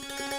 Thank you.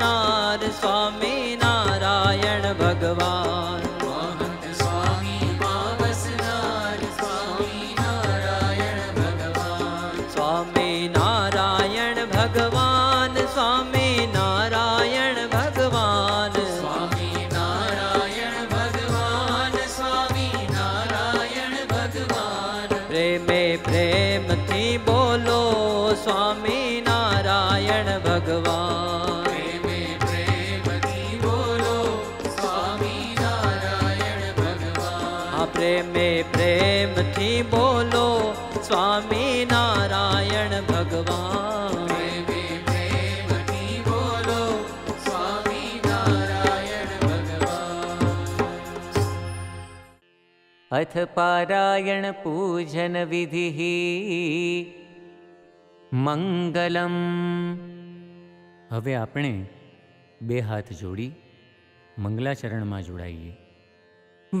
नार स्वामी अथ पारायणपूजनविधिः मङ्गलम् बे अपे जोडी मङ्गलाचरणमा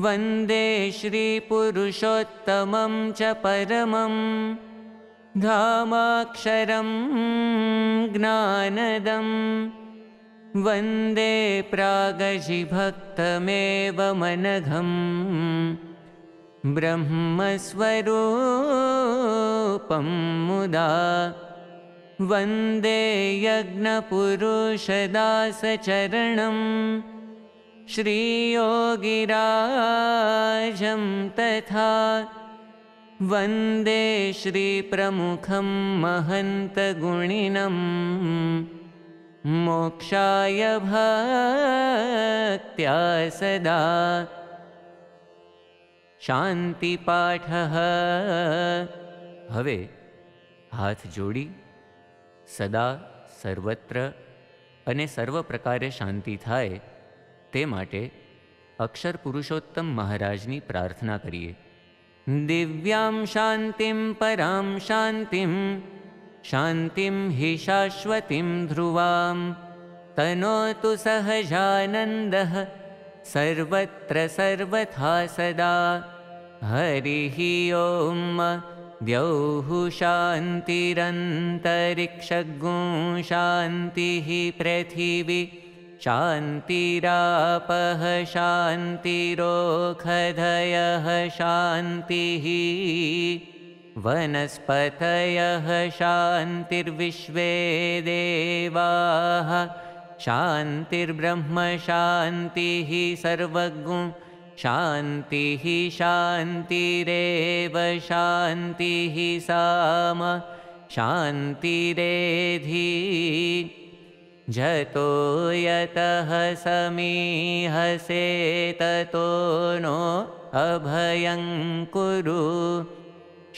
वन्दे श्रीपुरुषोत्तमं च परमं धामाक्षरं ज्ञानदं वन्दे प्रागजिभक्तमेव मनघम् ब्रह्मस्वरूपं मुदा वन्दे यज्ञपुरुषदासचरणं श्रीयोगिराजं तथा वन्दे श्रीप्रमुखं महन्तगुणिनं मोक्षाय भक्त्या सदा શાંતિપાઠ હવે હાથ જોડી સદા સર્વત્ર અને સર્વ પ્રકારે શાંતિ થાય તે માટે અક્ષર પુરુષોત્તમ મહારાજની પ્રાર્થના કરીએ દિવ્યાં શાંતિમ પરાં શાંતિમ શાંતિમ હિ શાશ્વતીમ ધ્રુવામ તનોતુ સહજાનંદ સર્વત્ર સર્વથા સદા हरिः ॐ द्यौः शान्तिरन्तरिक्षज्ञ शान्तिः पृथिवी शान्तिरापः शान्तिरोखधयः शान्तिः वनस्पतयः शान्तिर्विश्वेदेवाः शान्तिर्ब्रह्म शान्तिः सर्वज्ञ शान्तिः शान्तिरेव शान्तिः साम शान्तिरेधि जतो यतः समीहसे ततो नो अभयं कुरु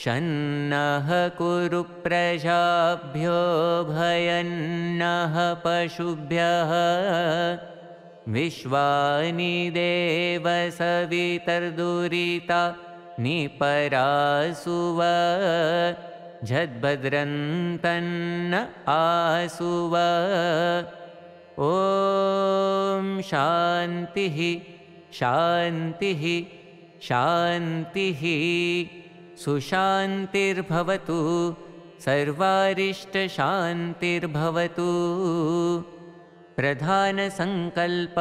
शन्नः कुरु प्रजाभ्यो भयन्नः पशुभ्यः विश्वानि विश्वानिदेवसवितर्दुरिता निपरासुव झद्भद्रन्त आसु ॐ शान्तिः शान्तिः शान्तिः सुशान्तिर्भवतु सर्वारिष्टशान्तिर्भवतु પ્રધાન સંકલ્પ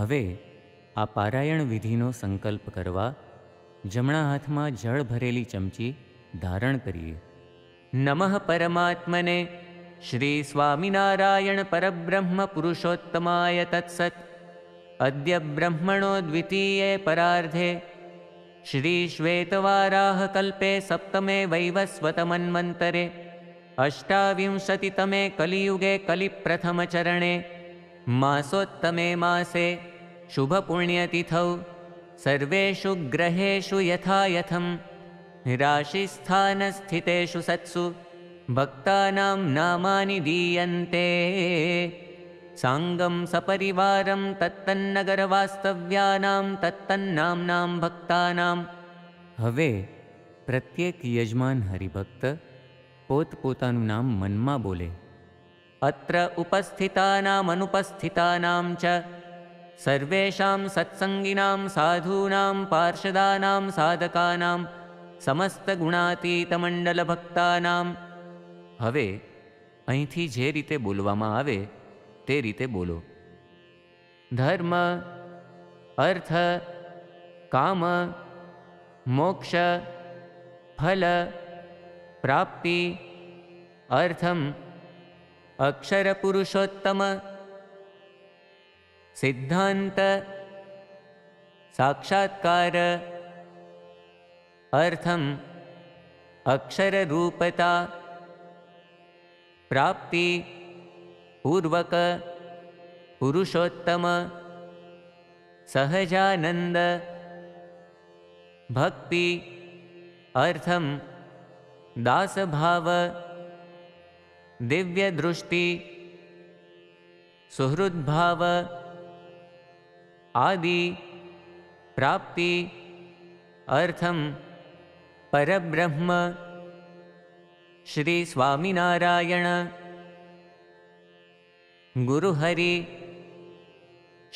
હવે આ પારાયણ વિધિનો સંકલ્પ કરવા જમણા હાથમાં જળ ભરેલી ચમચી ધારણ કરીએ નમઃ પરમાત્મને શ્રી સ્વામિનારાયણ પરબ્રહ્મ પુરુષોત્તમાય તત્સત અદ્ય બ્રહ્મણો દ્વિતીયે પરાર્ધે શ્રી શ્વેતવારાહ કલ્પે સપ્તમે વૈવસ્વતમન્વંતરે अष्टाविंशतितमे कलियुगे कलिप्रथमचरणे मासोत्तमे मासे शुभपुण्यतिथौ सर्वेषु ग्रहेषु यथायथं राशिस्थानस्थितेषु सत्सु भक्तानां नामानि दीयन्ते साङ्गं सपरिवारं तत्तन्नगरवास्तव्यानां तत्तन्नाम्नां भक्तानां हवे प्रत्येक यजमान हरिभक्त પોતપોતાનું નામ મનમાં બોલે અત્ર ઉપસ્થિતાનામ અનુપસ્થિતાનામ ચ સર્વેષાં સત્સંગિનામ સાધૂનામ પાર્ષદાનામ સાધકાનામ સમસ્તગુણાતીતમંડલભક્તાનામ હવે અહીંથી જે રીતે બોલવામાં આવે તે રીતે બોલો ધર્મ અર્થ કામ મોક્ષ ફલ प्राप्ति, अर्थम् साक्षात्कार अर्थम् प्राप्ति, पुरुषोत्तम सहजानन्द भक्ति, अर्थम् दासभाव दिव्यदृष्टि सुहृद्भाव प्राप्ति अर्थं परब्रह्म श्री श्री श्रीस्वामिनारायण गुरुहरि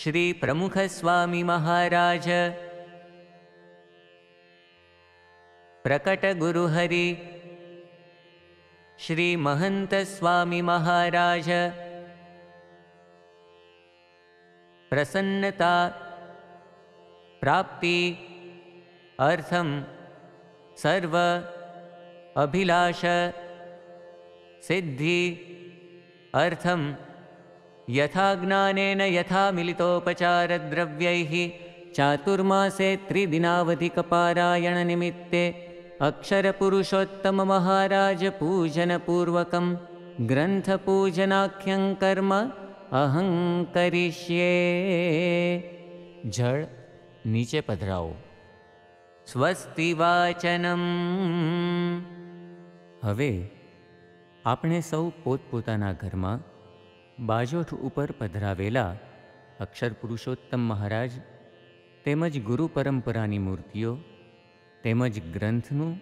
श्रीप्रमुखस्वामिमहाराज प्रकटगुरुहरि श्री महाराज प्रसन्नता प्राप्ति अर्थं सर्व अभिलाष सिद्धि अर्थं ज्ञानेन यथा मिलितोपचारद्रव्यैः चातुर्मासे त्रिदिनावधिकपारायणनिमित्ते अक्षरपुरुषोत्तममहाराजपूजनपूर्वकं ગ્રંથપૂજનાખ્યં કર્મ અહં કરિષ્યે જળ નીચે પધરાવો સ્વસ્તિ વાચનમ હવે આપણે સૌ પોતપોતાના ઘરમાં બાજોઠ ઉપર પધરાવેલા અક્ષર પુરુષોત્તમ મહારાજ તેમજ ગુરુ પરંપરાની મૂર્તિઓ તેમજ ગ્રંથનું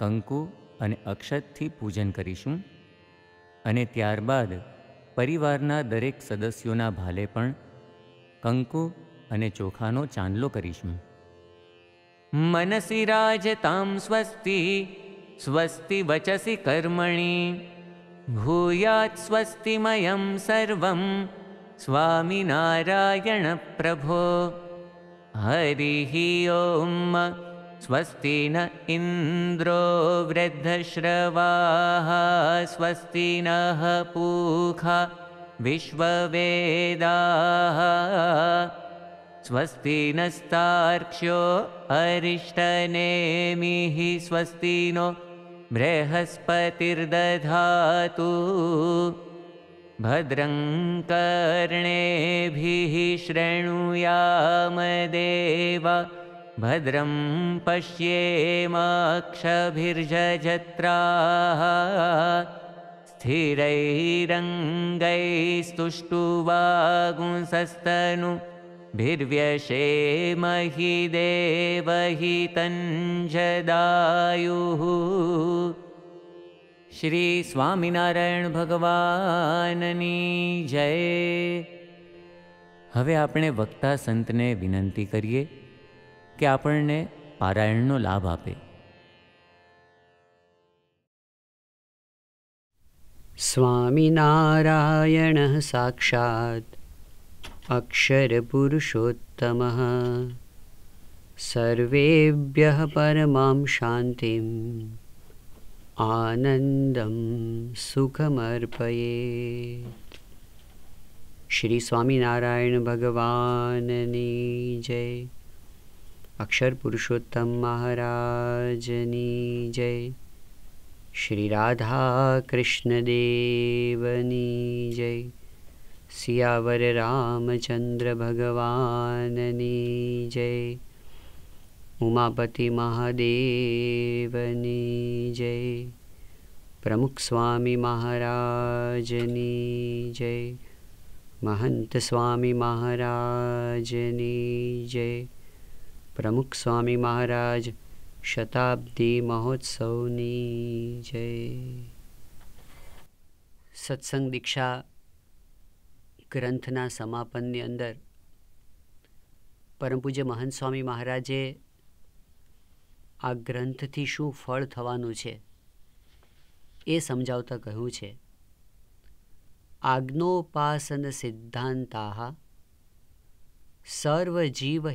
કંકુ અને અક્ષતથી પૂજન કરીશું અને ત્યારબાદ પરિવારના દરેક સદસ્યોના ભાલે પણ કંકુ અને ચોખાનો ચાંદલો કરીશું મનસી રાજતામ સ્વસ્તિ સ્વસ્તિ વચસી કર્મણી ભૂયાત સ્વસ્તિમયમ સર્વમ સ્વામિનારાયણ પ્રભો હરિ ઓમ स्वस्ति न इन्द्रो वृद्धश्रवाः स्वस्ति नः पूखा विश्ववेदाः स्वस्ति नस्तार्क्ष्यो अरिष्टनेमिः स्वस्ति नो बृहस्पतिर्दधातु भद्रङ्कर्णेभिः शृणुयामदेवा भद्रं पश्ये स्थिरैरङ्गैस्तुष्टुवागुंसस्तनु भिर्व्यशेमहि स्तुष्टु वा सस्तनु, भीर्ये महि देवहि तञ्जदायुः श्री भगवाननी जय हे वक्ता सन्तने विनन्ति करि કે આપણને પારાયણનો લાભ આપે સ્વામિનારાયણ સાક્ષાત અક્ષરપુરુષોત્તમ સર્વેભ્ય પરમામ શાંતિમ આનંદમ સુખમર્પયે શ્રી સ્વામિનારાયણ ભગવાનની જય અક્ષર પુરુષોત્તમ મહારાજની જય શ્રી રાધા કૃષ્ણ દેવની જય સિયાવર રામચંદ્ર ભગવાનની જય ઉમાપતિ મહાદેવની જય પ્રમુખ સ્વામી મહારાજની જય મહંત સ્વામી મહારાજની જય પ્રમુખ સ્વામી મહારાજ શતાબ્દી મહોત્સવની જય સત્સંગ દીક્ષા ગ્રંથના સમાપનની અંદર પરમ પૂજ્ય મહંત સ્વામી મહારાજે આ ગ્રંથથી શું ફળ થવાનું છે એ સમજાવતા કહ્યું છે આજ્ઞોપાસન સિદ્ધાંતા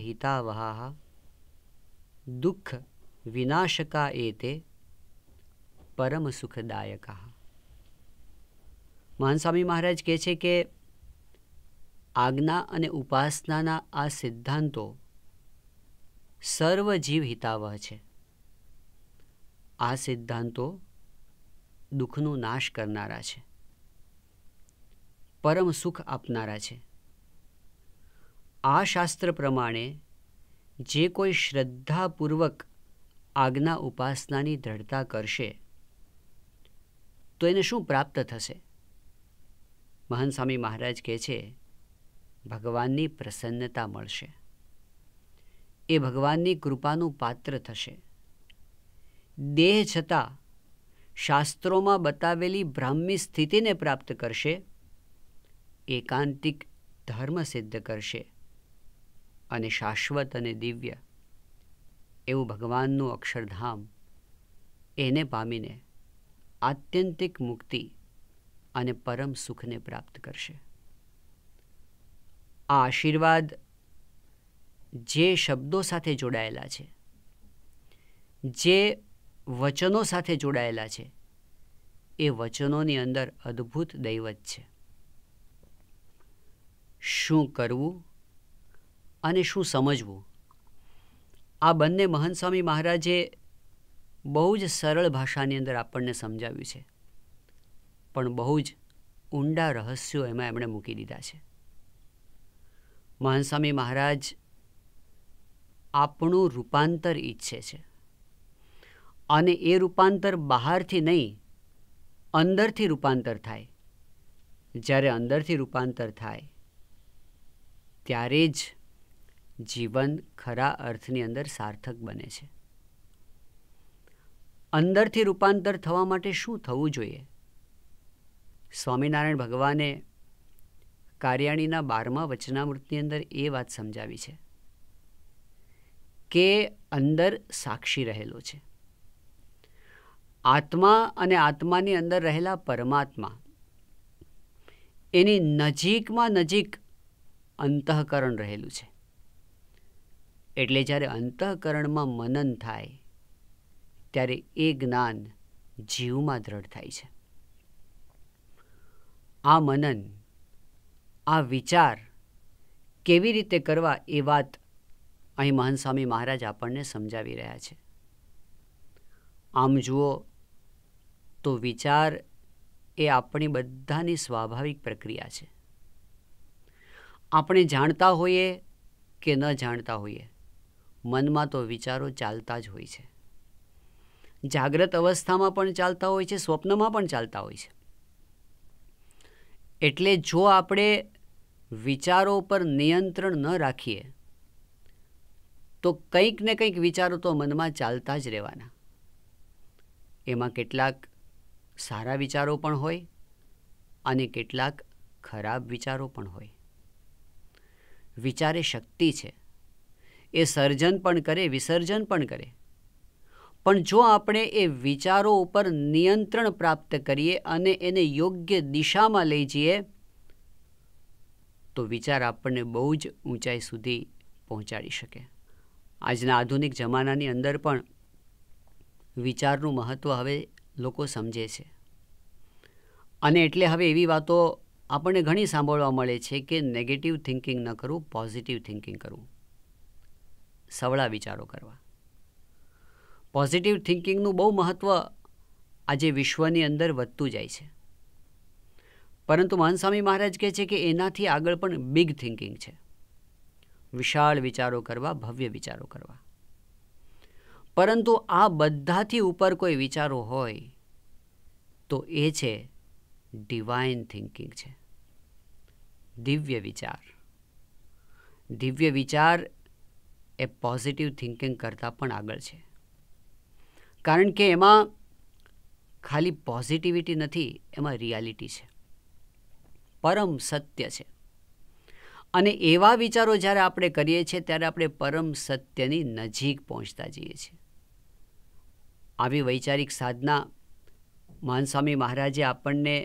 હિતાવહા દુઃખ વિનાશકા એ તે પરમ સુખદાયકા મહાનસ્વામી મહારાજ કહે છે કે આજ્ઞા અને ઉપાસનાના આ સિદ્ધાંતો સર્વજીવ હિતાવહ છે આ સિદ્ધાંતો દુઃખનો નાશ કરનારા છે પરમ સુખ આપનારા છે આ શાસ્ત્ર પ્રમાણે જે કોઈ શ્રદ્ધાપૂર્વક આજ્ઞા ઉપાસનાની દ્રઢતા કરશે તો એને શું પ્રાપ્ત થશે મહાન મહારાજ કહે છે ભગવાનની પ્રસન્નતા મળશે એ ભગવાનની કૃપાનું પાત્ર થશે દેહ છતાં શાસ્ત્રોમાં બતાવેલી બ્રાહ્મી સ્થિતિને પ્રાપ્ત કરશે એકાંતિક ધર્મ સિદ્ધ કરશે અને શાશ્વત અને દિવ્ય એવું ભગવાનનું અક્ષરધામ એને પામીને આત્યંતિક મુક્તિ અને પરમ સુખને પ્રાપ્ત કરશે આ આશીર્વાદ જે શબ્દો સાથે જોડાયેલા છે જે વચનો સાથે જોડાયેલા છે એ વચનોની અંદર અદ્ભુત દૈવત છે શું કરવું અને શું સમજવું આ બંને મહંતસ્વામી મહારાજે બહુ જ સરળ ભાષાની અંદર આપણને સમજાવ્યું છે પણ બહુ જ ઊંડા રહસ્યો એમાં એમણે મૂકી દીધા છે મહનસ્વામી મહારાજ આપણું રૂપાંતર ઈચ્છે છે અને એ રૂપાંતર બહારથી નહીં અંદરથી રૂપાંતર થાય જ્યારે અંદરથી રૂપાંતર થાય ત્યારે જ જીવન ખરા અર્થની અંદર સાર્થક બને છે અંદરથી રૂપાંતર થવા માટે શું થવું જોઈએ સ્વામિનારાયણ ભગવાને કાર્યાણીના બારમા વચનામૃતની અંદર એ વાત સમજાવી છે કે અંદર સાક્ષી રહેલો છે આત્મા અને આત્માની અંદર રહેલા પરમાત્મા એની નજીકમાં નજીક અંતઃકરણ રહેલું છે એટલે જ્યારે અંતઃકરણમાં મનન થાય ત્યારે એ જ્ઞાન જીવમાં દ્રઢ થાય છે આ મનન આ વિચાર કેવી રીતે કરવા એ વાત અહીં મહાનસ્વામી મહારાજ આપણને સમજાવી રહ્યા છે આમ જુઓ તો વિચાર એ આપણી બધાની સ્વાભાવિક પ્રક્રિયા છે આપણે જાણતા હોઈએ કે ન જાણતા હોઈએ મનમાં તો વિચારો ચાલતા જ હોય છે જાગ્રત અવસ્થામાં પણ ચાલતા હોય છે સ્વપ્નમાં પણ ચાલતા હોય છે એટલે જો આપણે વિચારો પર નિયંત્રણ ન રાખીએ તો કંઈક ને કંઈક વિચારો તો મનમાં ચાલતા જ રહેવાના એમાં કેટલાક સારા વિચારો પણ હોય અને કેટલાક ખરાબ વિચારો પણ હોય વિચારે શક્તિ છે એ સર્જન પણ કરે વિસર્જન પણ કરે પણ જો આપણે એ વિચારો ઉપર નિયંત્રણ પ્રાપ્ત કરીએ અને એને યોગ્ય દિશામાં લઈ જઈએ તો વિચાર આપણને બહુ જ ઊંચાઈ સુધી પહોંચાડી શકે આજના આધુનિક જમાનાની અંદર પણ વિચારનું મહત્ત્વ હવે લોકો સમજે છે અને એટલે હવે એવી વાતો આપણને ઘણી સાંભળવા મળે છે કે નેગેટિવ થિંકિંગ ન કરવું પોઝિટિવ થિંકિંગ કરવું સવળા વિચારો કરવા પોઝિટિવ થિંકિંગનું બહુ મહત્ત્વ આજે વિશ્વની અંદર વધતું જાય છે પરંતુ મહાનસ્વામી મહારાજ કહે છે કે એનાથી આગળ પણ બિગ થિંકિંગ છે વિશાળ વિચારો કરવા ભવ્ય વિચારો કરવા પરંતુ આ બધાથી ઉપર કોઈ વિચારો હોય તો એ છે ડિવાઇન થિંકિંગ છે દિવ્ય વિચાર દિવ્ય વિચાર એ પોઝિટિવ થિંકિંગ કરતાં પણ આગળ છે કારણ કે એમાં ખાલી પોઝિટિવિટી નથી એમાં રિયાલિટી છે પરમ સત્ય છે અને એવા વિચારો જ્યારે આપણે કરીએ છીએ ત્યારે આપણે પરમ સત્યની નજીક પહોંચતા જઈએ છીએ આવી વૈચારિક સાધના માનસ્વામી મહારાજે આપણને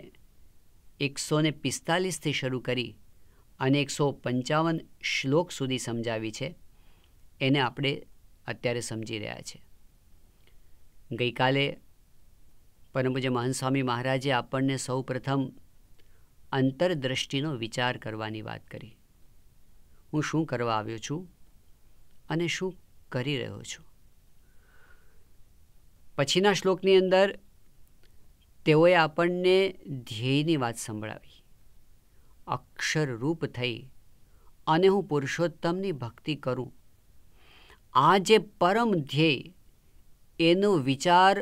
એકસો ને પિસ્તાલીસથી શરૂ કરી અને એકસો પંચાવન શ્લોક સુધી સમજાવી છે એને આપણે અત્યારે સમજી રહ્યા છે ગઈકાલે પરમપૂજ્ય મહંત સ્વામી મહારાજે આપણને સૌ પ્રથમ અંતરદ્રષ્ટિનો વિચાર કરવાની વાત કરી હું શું કરવા આવ્યો છું અને શું કરી રહ્યો છું પછીના શ્લોકની અંદર તેઓએ આપણને ધ્યેયની વાત સંભળાવી અક્ષરરૂપ થઈ અને હું પુરુષોત્તમની ભક્તિ કરું આ જે પરમ ધ્યેય એનો વિચાર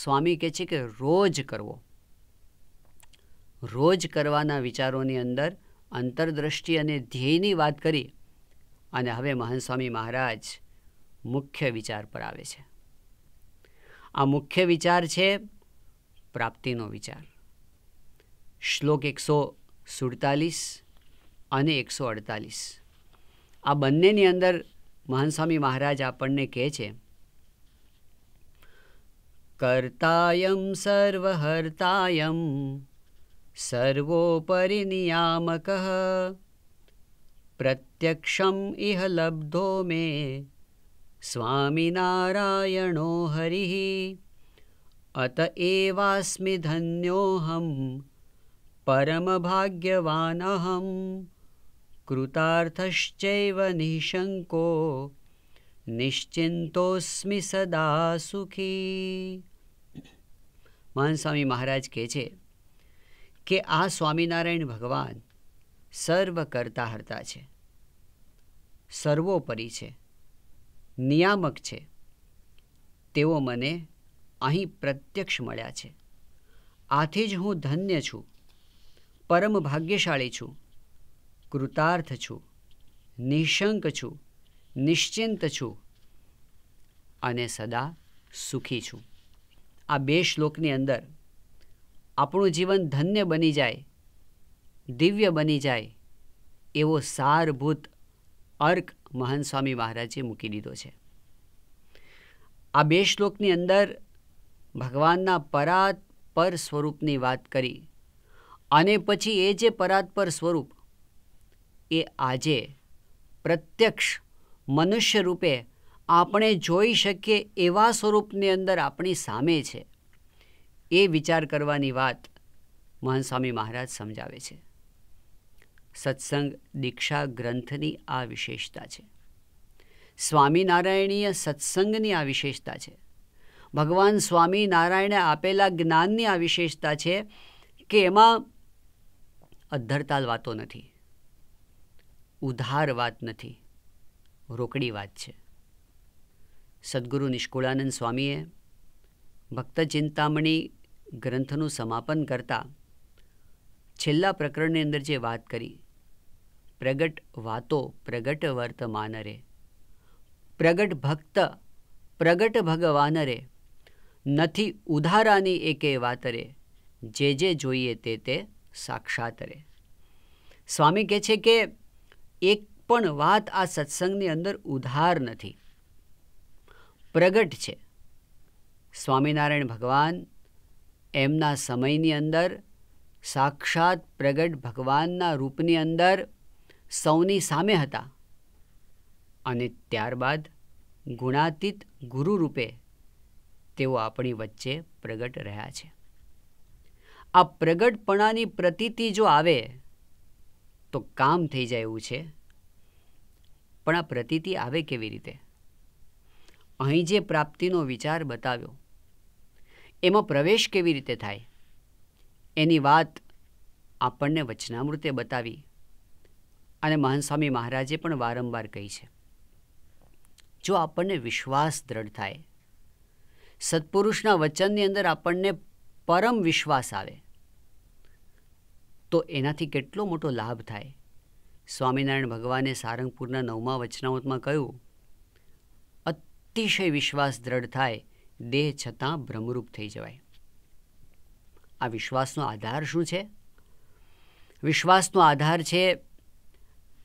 સ્વામી કહે છે કે રોજ કરવો રોજ કરવાના વિચારોની અંદર અંતરદ્રષ્ટિ અને ધ્યેયની વાત કરી અને હવે મહંત સ્વામી મહારાજ મુખ્ય વિચાર પર આવે છે આ મુખ્ય વિચાર છે પ્રાપ્તિનો વિચાર શ્લોક એકસો સુડતાલીસ અને એકસો અડતાલીસ આ બંનેની અંદર મહાનસ્વામી મહારાજ આપણને કહે છે કર્તાયમ સર્વહર્તાયમ સર્વોપરી નિયામક પ્રત્યક્ષમ ઇહ લબ્ધો મે સ્વામિનારાયણો હરિ અત એવાસ્મિ ધન્યોહમ પરમભાગ્યવાનહમ કૃતાર્થશ્ચૈવ નિશંકો નિશ્ચિંતોસ્મિ સદા સુખી મહાન સ્વામી મહારાજ કહે છે કે આ સ્વામિનારાયણ ભગવાન સર્વ કરતા હરતા છે સર્વોપરી છે નિયામક છે તેઓ મને અહીં પ્રત્યક્ષ મળ્યા છે આથી જ હું ધન્ય છું પરમ ભાગ્યશાળી છું કૃતાર્થ છું નિશંક છું નિશ્ચિંત છું અને સદા સુખી છું આ બે શ્લોકની અંદર આપણું જીવન ધન્ય બની જાય દિવ્ય બની જાય એવો સારભૂત અર્ક મહાન સ્વામી મહારાજે મૂકી દીધો છે આ બે શ્લોકની અંદર ભગવાનના પરાત પર સ્વરૂપની વાત કરી અને પછી એ જે પરાત પર સ્વરૂપ એ આજે પ્રત્યક્ષ મનુષ્ય રૂપે આપણે જોઈ શકીએ એવા સ્વરૂપની અંદર આપણી સામે છે એ વિચાર કરવાની વાત મહાનસ્વામી મહારાજ સમજાવે છે સત્સંગ દીક્ષા ગ્રંથની આ વિશેષતા છે સ્વામિનારાયણીય સત્સંગની આ વિશેષતા છે ભગવાન સ્વામિનારાયણે આપેલા જ્ઞાનની આ વિશેષતા છે કે એમાં અદ્ધરતાલ વાતો નથી ઉધાર વાત નથી રોકડી વાત છે સદગુરુ નિષ્કુળાનંદ સ્વામીએ ભક્તચિંતામણી ગ્રંથનું સમાપન કરતા છેલ્લા પ્રકરણની અંદર જે વાત કરી પ્રગટ વાતો પ્રગટ વર્તમાન રે પ્રગટ ભક્ત પ્રગટ ભગવાન રે નથી ઉધારાની એકે વાત રે જે જે જોઈએ તે તે સાક્ષાત રે સ્વામી કહે છે કે એક પણ વાત આ સત્સંગની અંદર ઉધાર નથી પ્રગટ છે સ્વામિનારાયણ ભગવાન એમના સમયની અંદર સાક્ષાત પ્રગટ ભગવાનના રૂપની અંદર સૌની સામે હતા અને ત્યારબાદ ગુણાતીત ગુરુ રૂપે તેઓ આપણી વચ્ચે પ્રગટ રહ્યા છે આ પ્રગટપણાની પ્રતીતિ જો આવે તો કામ થઈ જાય એવું છે પણ આ પ્રતીતિ આવે કેવી રીતે અહીં જે પ્રાપ્તિનો વિચાર બતાવ્યો એમાં પ્રવેશ કેવી રીતે થાય એની વાત આપણને વચનામૃતે બતાવી અને મહાનસ્વામી મહારાજે પણ વારંવાર કહી છે જો આપણને વિશ્વાસ દ્રઢ થાય સત્પુરુષના વચનની અંદર આપણને પરમ વિશ્વાસ આવે તો એનાથી કેટલો મોટો લાભ થાય સ્વામિનારાયણ ભગવાને સારંગપુરના નવમા વચનાવતમાં કહ્યું અતિશય વિશ્વાસ દ્રઢ થાય દેહ છતાં ભ્રમરૂપ થઈ જવાય આ વિશ્વાસનો આધાર શું છે વિશ્વાસનો આધાર છે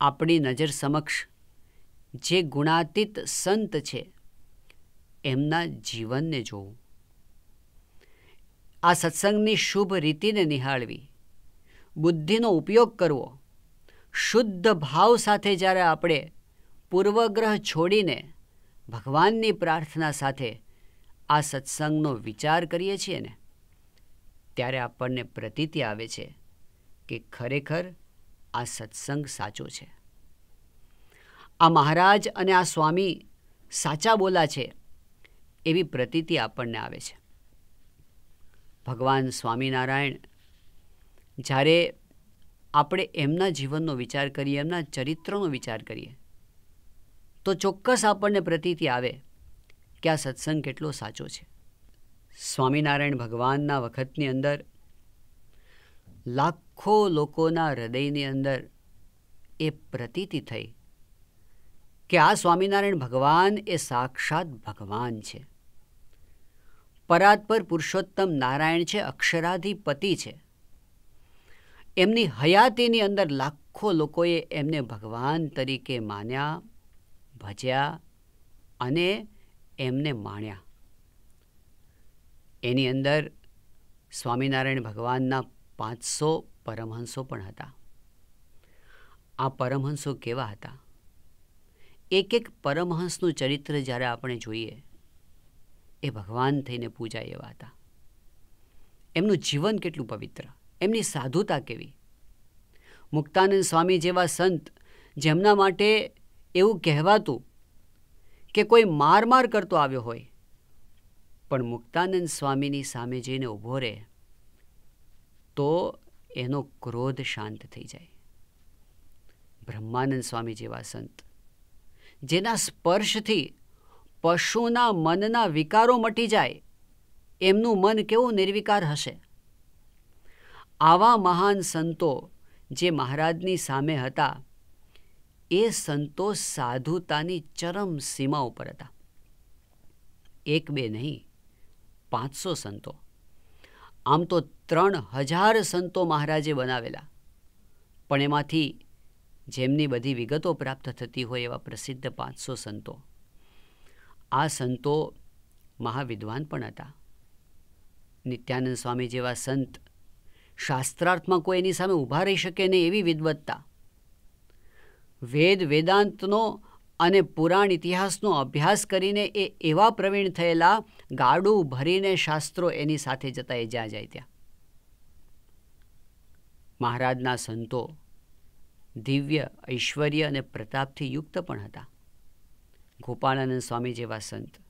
આપણી નજર સમક્ષ જે ગુણાતીત સંત છે એમના જીવનને જોવું આ સત્સંગની શુભ રીતિને નિહાળવી બુદ્ધિનો ઉપયોગ કરવો શુદ્ધ ભાવ સાથે જ્યારે આપણે પૂર્વગ્રહ છોડીને ભગવાનની પ્રાર્થના સાથે આ સત્સંગનો વિચાર કરીએ છીએ ને ત્યારે આપણને પ્રતીતિ આવે છે કે ખરેખર આ સત્સંગ સાચો છે આ મહારાજ અને આ સ્વામી સાચા બોલા છે એવી પ્રતીતિ આપણને આવે છે ભગવાન સ્વામિનારાયણ જ્યારે આપણે એમના જીવનનો વિચાર કરીએ એમના ચરિત્રનો વિચાર કરીએ તો ચોક્કસ આપણને પ્રતીતિ આવે કે આ સત્સંગ કેટલો સાચો છે સ્વામિનારાયણ ભગવાનના વખતની અંદર લાખો લોકોના હૃદયની અંદર એ પ્રતીતિ થઈ કે આ સ્વામિનારાયણ ભગવાન એ સાક્ષાત ભગવાન છે પર પુરુષોત્તમ નારાયણ છે અક્ષરાધિપતિ છે એમની હયાતીની અંદર લાખો લોકોએ એમને ભગવાન તરીકે માન્યા ભજ્યા અને એમને માણ્યા એની અંદર સ્વામિનારાયણ ભગવાનના પાંચસો પરમહંસો પણ હતા આ પરમહંસો કેવા હતા એક એક પરમહંસનું ચરિત્ર જ્યારે આપણે જોઈએ એ ભગવાન થઈને પૂજાય એવા હતા એમનું જીવન કેટલું પવિત્ર એમની સાધુતા કેવી મુક્તાનંદ સ્વામી જેવા સંત જેમના માટે એવું કહેવાતું કે કોઈ માર માર કરતો આવ્યો હોય પણ મુક્તાનંદ સ્વામીની સામે જઈને ઊભો રહે તો એનો ક્રોધ શાંત થઈ જાય બ્રહ્માનંદ સ્વામી જેવા સંત જેના સ્પર્શથી પશુના મનના વિકારો મટી જાય એમનું મન કેવું નિર્વિકાર હશે આવા મહાન સંતો જે મહારાજની સામે હતા એ સંતો સાધુતાની ચરમ સીમા ઉપર હતા એક બે નહીં પાંચસો સંતો આમ તો ત્રણ હજાર સંતો મહારાજે બનાવેલા પણ એમાંથી જેમની બધી વિગતો પ્રાપ્ત થતી હોય એવા પ્રસિદ્ધ પાંચસો સંતો આ સંતો મહાવિદ્વાન પણ હતા નિત્યાનંદ સ્વામી જેવા સંત શાસ્ત્રાર્થમાં કોઈ એની સામે ઊભા રહી શકે નહીં એવી વિદવત્તા વેદ વેદાંતનો અને પુરાણ ઇતિહાસનો અભ્યાસ કરીને એ એવા પ્રવીણ થયેલા ગાડું ભરીને શાસ્ત્રો એની સાથે જતા એ જ્યાં જાય ત્યાં મહારાજના સંતો દિવ્ય ઐશ્વર્ય અને પ્રતાપથી યુક્ત પણ હતા ગોપાળાનંદ સ્વામી જેવા સંત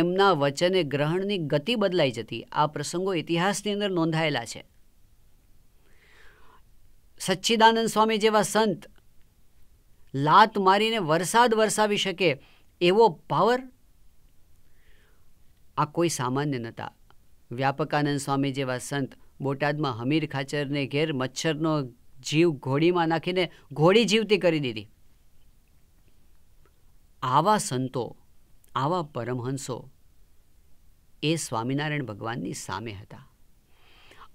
એમના વચને ગ્રહણની ગતિ બદલાઈ જતી આ પ્રસંગો ઇતિહાસની અંદર નોંધાયેલા છે સચ્ચિદાનંદ સ્વામી જેવા સંત લાત મારીને વરસાદ વરસાવી શકે એવો પાવર આ કોઈ સામાન્ય નહોતા વ્યાપકાનંદ સ્વામી જેવા સંત બોટાદમાં હમીર ખાચરને ઘેર મચ્છરનો જીવ ઘોડીમાં નાખીને ઘોડી જીવતી કરી દીધી આવા સંતો આવા પરમહંસો એ સ્વામિનારાયણ ભગવાનની સામે હતા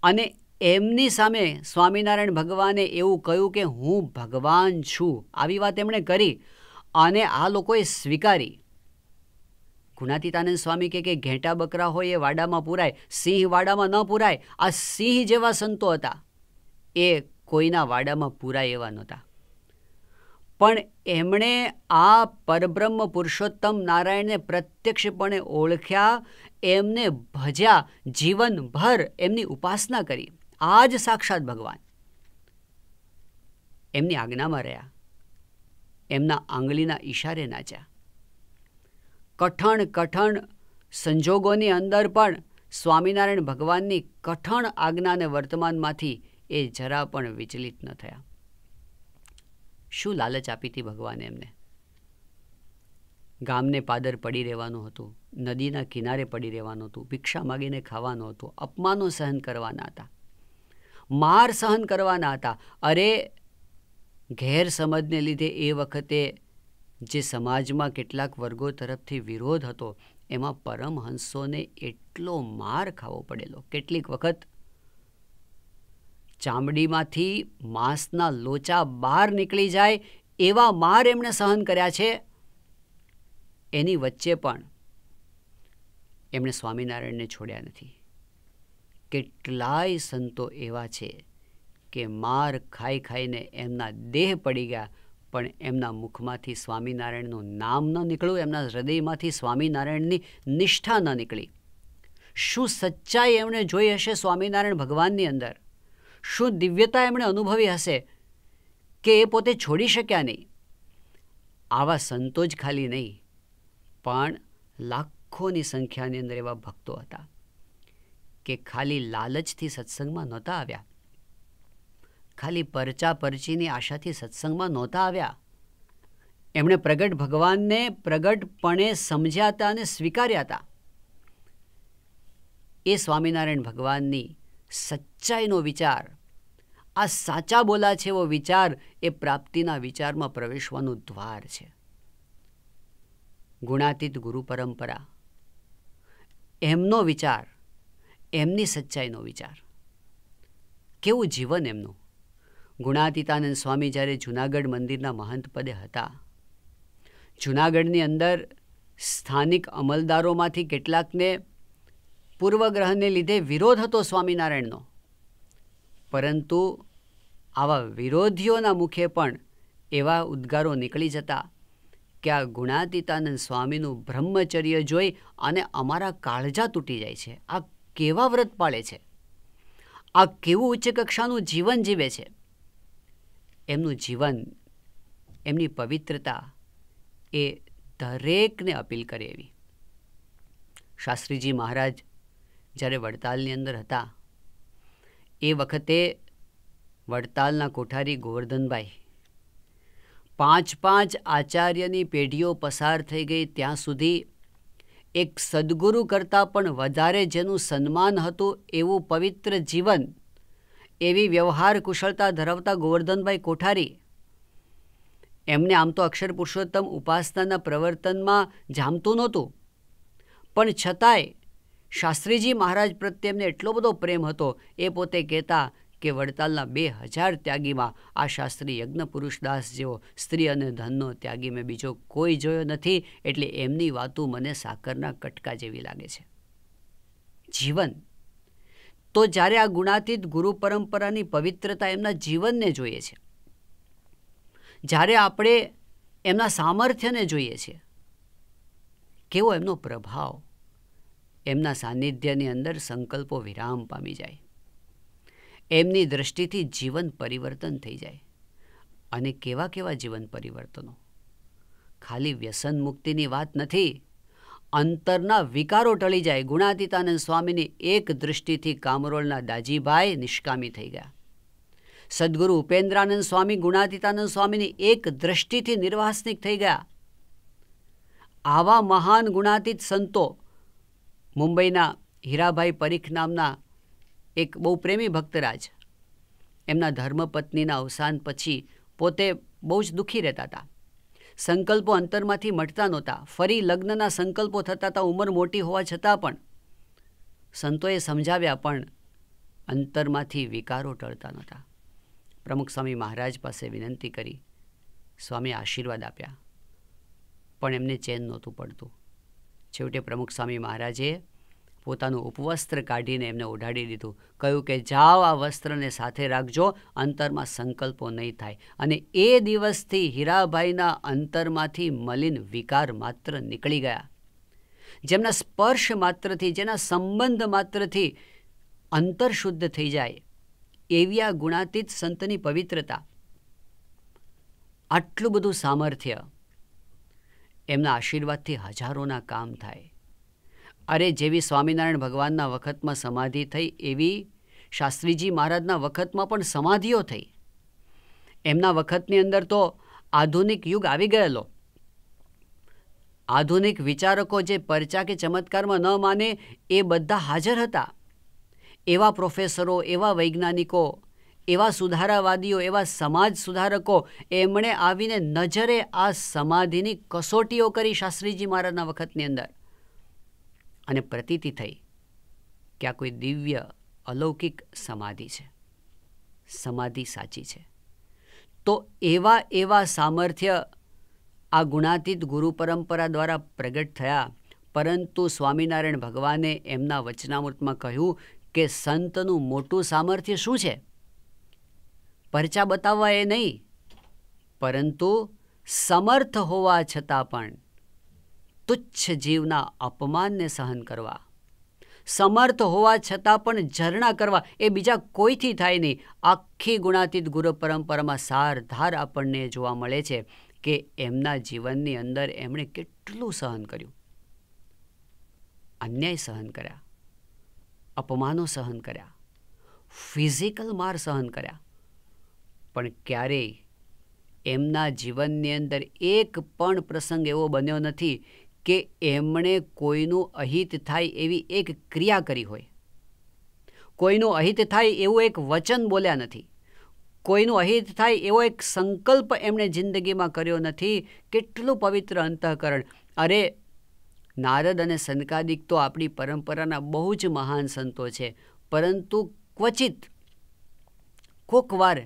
અને એમની સામે સ્વામિનારાયણ ભગવાને એવું કહ્યું કે હું ભગવાન છું આવી વાત એમણે કરી અને આ લોકોએ સ્વીકારી ગુણાતીતાનંદ સ્વામી કે કે ઘેંટા બકરા હોય એ વાડામાં પૂરાય સિંહ વાડામાં ન પૂરાય આ સિંહ જેવા સંતો હતા એ કોઈના વાડામાં પૂરાય એવા નહોતા પણ એમણે આ પરબ્રહ્મ પુરુષોત્તમ નારાયણને પ્રત્યક્ષપણે ઓળખ્યા એમને ભજ્યા જીવનભર એમની ઉપાસના કરી આ જ સાક્ષાત ભગવાન એમની આજ્ઞામાં રહ્યા એમના આંગળીના ઈશારે નાચ્યા કઠણ કઠણ સંજોગોની અંદર પણ સ્વામિનારાયણ ભગવાનની કઠણ આજ્ઞાને વર્તમાનમાંથી એ જરા પણ વિચલિત ન થયા શું લાલચ આપી હતી ભગવાને એમને ગામને પાદર પડી રહેવાનું હતું નદીના કિનારે પડી રહેવાનું હતું ભિક્ષા માગીને ખાવાનું હતું અપમાનો સહન કરવાના હતા માર સહન કરવાના હતા અરે ગેરસમજને લીધે એ વખતે જે સમાજમાં કેટલાક વર્ગો તરફથી વિરોધ હતો એમાં પરમહંસોને એટલો માર ખાવો પડેલો કેટલીક વખત ચામડીમાંથી માંસના લોચા બહાર નીકળી જાય એવા માર એમણે સહન કર્યા છે એની વચ્ચે પણ એમણે સ્વામિનારાયણને છોડ્યા નથી કેટલાય સંતો એવા છે કે માર ખાઈ ખાઈને એમના દેહ પડી ગયા પણ એમના મુખમાંથી સ્વામિનારાયણનું નામ ન નીકળ્યું એમના હૃદયમાંથી સ્વામિનારાયણની નિષ્ઠા ન નીકળી શું સચ્ચાઈ એમણે જોઈ હશે સ્વામિનારાયણ ભગવાનની અંદર શું દિવ્યતા એમણે અનુભવી હશે કે એ પોતે છોડી શક્યા નહીં આવા સંતો જ ખાલી નહીં પણ લાખોની સંખ્યાની અંદર એવા ભક્તો હતા કે ખાલી લાલચથી સત્સંગમાં નહોતા આવ્યા ખાલી પરચા પરચીની આશાથી સત્સંગમાં નહોતા આવ્યા એમણે પ્રગટ ભગવાનને પ્રગટપણે સમજ્યા હતા અને સ્વીકાર્યા હતા એ સ્વામિનારાયણ ભગવાનની સચ્ચાઈનો વિચાર આ સાચા બોલા છે એવો વિચાર એ પ્રાપ્તિના વિચારમાં પ્રવેશવાનું દ્વાર છે ગુણાતીત ગુરુ પરંપરા એમનો વિચાર એમની સચ્ચાઈનો વિચાર કેવું જીવન એમનું ગુણાતીતાનંદ સ્વામી જ્યારે જૂનાગઢ મંદિરના મહંત પદે હતા જૂનાગઢની અંદર સ્થાનિક અમલદારોમાંથી કેટલાકને પૂર્વગ્રહને લીધે વિરોધ હતો સ્વામિનારાયણનો પરંતુ આવા વિરોધીઓના મુખે પણ એવા ઉદ્ગારો નીકળી જતા કે આ ગુણાતીતાનંદ સ્વામીનું બ્રહ્મચર્ય જોઈ અને અમારા કાળજા તૂટી જાય છે આ કેવા વ્રત પાળે છે આ કેવું ઉચ્ચ કક્ષાનું જીવન જીવે છે એમનું જીવન એમની પવિત્રતા એ દરેકને અપીલ કરે એવી શાસ્ત્રીજી મહારાજ જ્યારે વડતાલની અંદર હતા એ વખતે વડતાલના કોઠારી ગોવર્ધનભાઈ પાંચ પાંચ આચાર્યની પેઢીઓ પસાર થઈ ગઈ ત્યાં સુધી એક સદગુરુ કરતાં પણ વધારે જેનું સન્માન હતું એવું પવિત્ર જીવન એવી વ્યવહાર કુશળતા ધરાવતા ગોવર્ધનભાઈ કોઠારી એમને આમ તો અક્ષર પુરુષોત્તમ ઉપાસનાના પ્રવર્તનમાં જામતું નહોતું પણ છતાંય શાસ્ત્રીજી મહારાજ પ્રત્યે એમને એટલો બધો પ્રેમ હતો એ પોતે કહેતા કે વડતાલના બે હજાર ત્યાગીમાં આ શાસ્ત્રી યજ્ઞપુરુષદાસ જેવો સ્ત્રી અને ધનનો ત્યાગી મેં બીજો કોઈ જોયો નથી એટલે એમની વાતો મને સાકરના કટકા જેવી લાગે છે જીવન તો જ્યારે આ ગુણાતીત ગુરુ પરંપરાની પવિત્રતા એમના જીવનને જોઈએ છે જ્યારે આપણે એમના સામર્થ્યને જોઈએ છીએ કેવો એમનો પ્રભાવ એમના સાનિધ્યની અંદર સંકલ્પો વિરામ પામી જાય એમની દૃષ્ટિથી જીવન પરિવર્તન થઈ જાય અને કેવા કેવા જીવન પરિવર્તનો ખાલી વ્યસન મુક્તિની વાત નથી અંતરના વિકારો ટળી જાય ગુણાતીતાનંદ સ્વામીની એક દૃષ્ટિથી કામરોળના દાજીભાઈ નિષ્કામી થઈ ગયા સદગુરુ ઉપેન્દ્રાનંદ સ્વામી ગુણાતીતાનંદ સ્વામીની એક દ્રષ્ટિથી નિર્વાસનિક થઈ ગયા આવા મહાન ગુણાતીત સંતો મુંબઈના હીરાભાઈ પરીખ નામના એક બહુ પ્રેમી ભક્તરાજ એમના ધર્મપત્નીના અવસાન પછી પોતે બહુ જ દુઃખી રહેતા હતા સંકલ્પો અંતરમાંથી મટતા નહોતા ફરી લગ્નના સંકલ્પો થતા હતા ઉંમર મોટી હોવા છતાં પણ સંતોએ સમજાવ્યા પણ અંતરમાંથી વિકારો ટળતા નહોતા પ્રમુખ સ્વામી મહારાજ પાસે વિનંતી કરી સ્વામી આશીર્વાદ આપ્યા પણ એમને ચેન નહોતું પડતું છેવટે પ્રમુખ સ્વામી મહારાજે પોતાનું ઉપવસ્ત્ર કાઢીને એમને ઓઢાડી દીધું કહ્યું કે જાઓ આ વસ્ત્રને સાથે રાખજો અંતરમાં સંકલ્પો નહીં થાય અને એ દિવસથી હીરાભાઈના અંતરમાંથી મલિન વિકાર માત્ર નીકળી ગયા જેમના સ્પર્શ માત્રથી જેના સંબંધ માત્રથી અંતર શુદ્ધ થઈ જાય એવી આ ગુણાતીત સંતની પવિત્રતા આટલું બધું સામર્થ્ય એમના આશીર્વાદથી હજારોના કામ થાય અરે જેવી સ્વામિનારાયણ ભગવાનના વખતમાં સમાધિ થઈ એવી શાસ્ત્રીજી મહારાજના વખતમાં પણ સમાધિઓ થઈ એમના વખતની અંદર તો આધુનિક યુગ આવી ગયેલો આધુનિક વિચારકો જે પરચા કે ચમત્કારમાં ન માને એ બધા હાજર હતા એવા પ્રોફેસરો એવા વૈજ્ઞાનિકો એવા સુધારાવાદીઓ એવા સમાજ સુધારકો એમણે આવીને નજરે આ સમાધિની કસોટીઓ કરી શાસ્ત્રીજી મહારાજના વખતની અંદર અને પ્રતીતિ થઈ કે આ કોઈ દિવ્ય અલૌકિક સમાધિ છે સમાધિ સાચી છે તો એવા એવા સામર્થ્ય આ ગુણાતીત ગુરુ પરંપરા દ્વારા પ્રગટ થયા પરંતુ સ્વામિનારાયણ ભગવાને એમના વચનામૃતમાં કહ્યું કે સંતનું મોટું સામર્થ્ય શું છે પરચા બતાવવા એ નહીં પરંતુ સમર્થ હોવા છતાં પણ તુચ્છ જીવના અપમાનને સહન કરવા સમર્થ હોવા છતાં પણ ઝરણા કરવા એ બીજા કોઈથી થાય નહીં આખી ગુણાતીત ગુરુ પરંપરામાં સારધાર આપણને જોવા મળે છે કે એમના જીવનની અંદર એમણે કેટલું સહન કર્યું અન્યાય સહન કર્યા અપમાનો સહન કર્યા ફિઝિકલ માર સહન કર્યા પણ ક્યારેય એમના જીવનની અંદર એક પણ પ્રસંગ એવો બન્યો નથી કે એમણે કોઈનું અહિત થાય એવી એક ક્રિયા કરી હોય કોઈનું અહિત થાય એવું એક વચન બોલ્યા નથી કોઈનું અહિત થાય એવો એક સંકલ્પ એમણે જિંદગીમાં કર્યો નથી કેટલું પવિત્ર અંતઃકરણ અરે નારદ અને સનકાદિક તો આપણી પરંપરાના બહુ જ મહાન સંતો છે પરંતુ ક્વચિત વાર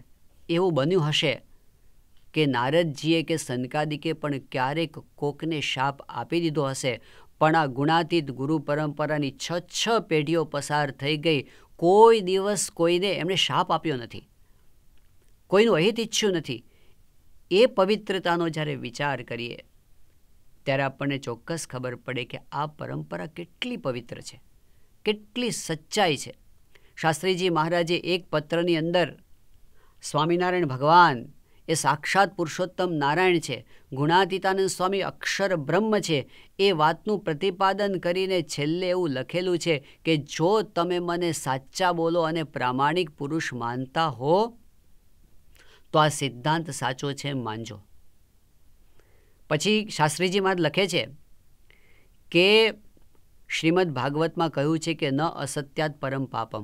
એવું બન્યું હશે કે નારદજીએ કે સનકાદિકે પણ ક્યારેક કોકને શાપ આપી દીધો હશે પણ આ ગુણાતીત ગુરુ પરંપરાની છ છ પેઢીઓ પસાર થઈ ગઈ કોઈ દિવસ કોઈને એમણે શાપ આપ્યો નથી કોઈનું અહિત ઈચ્છ્યું નથી એ પવિત્રતાનો જ્યારે વિચાર કરીએ ત્યારે આપણને ચોક્કસ ખબર પડે કે આ પરંપરા કેટલી પવિત્ર છે કેટલી સચ્ચાઈ છે શાસ્ત્રીજી મહારાજે એક પત્રની અંદર સ્વામિનારાયણ ભગવાન એ સાક્ષાત પુરુષોત્તમ નારાયણ છે ગુણાતીતાનંદ સ્વામી અક્ષર બ્રહ્મ છે એ વાતનું પ્રતિપાદન કરીને છેલ્લે એવું લખેલું છે કે જો તમે મને સાચા બોલો અને પ્રામાણિક પુરુષ માનતા હો તો આ સિદ્ધાંત સાચો છે માનજો પછી શાસ્ત્રીજી મહારાજ લખે છે કે શ્રીમદ ભાગવતમાં કહ્યું છે કે ન અસત્યાત પરમ પાપમ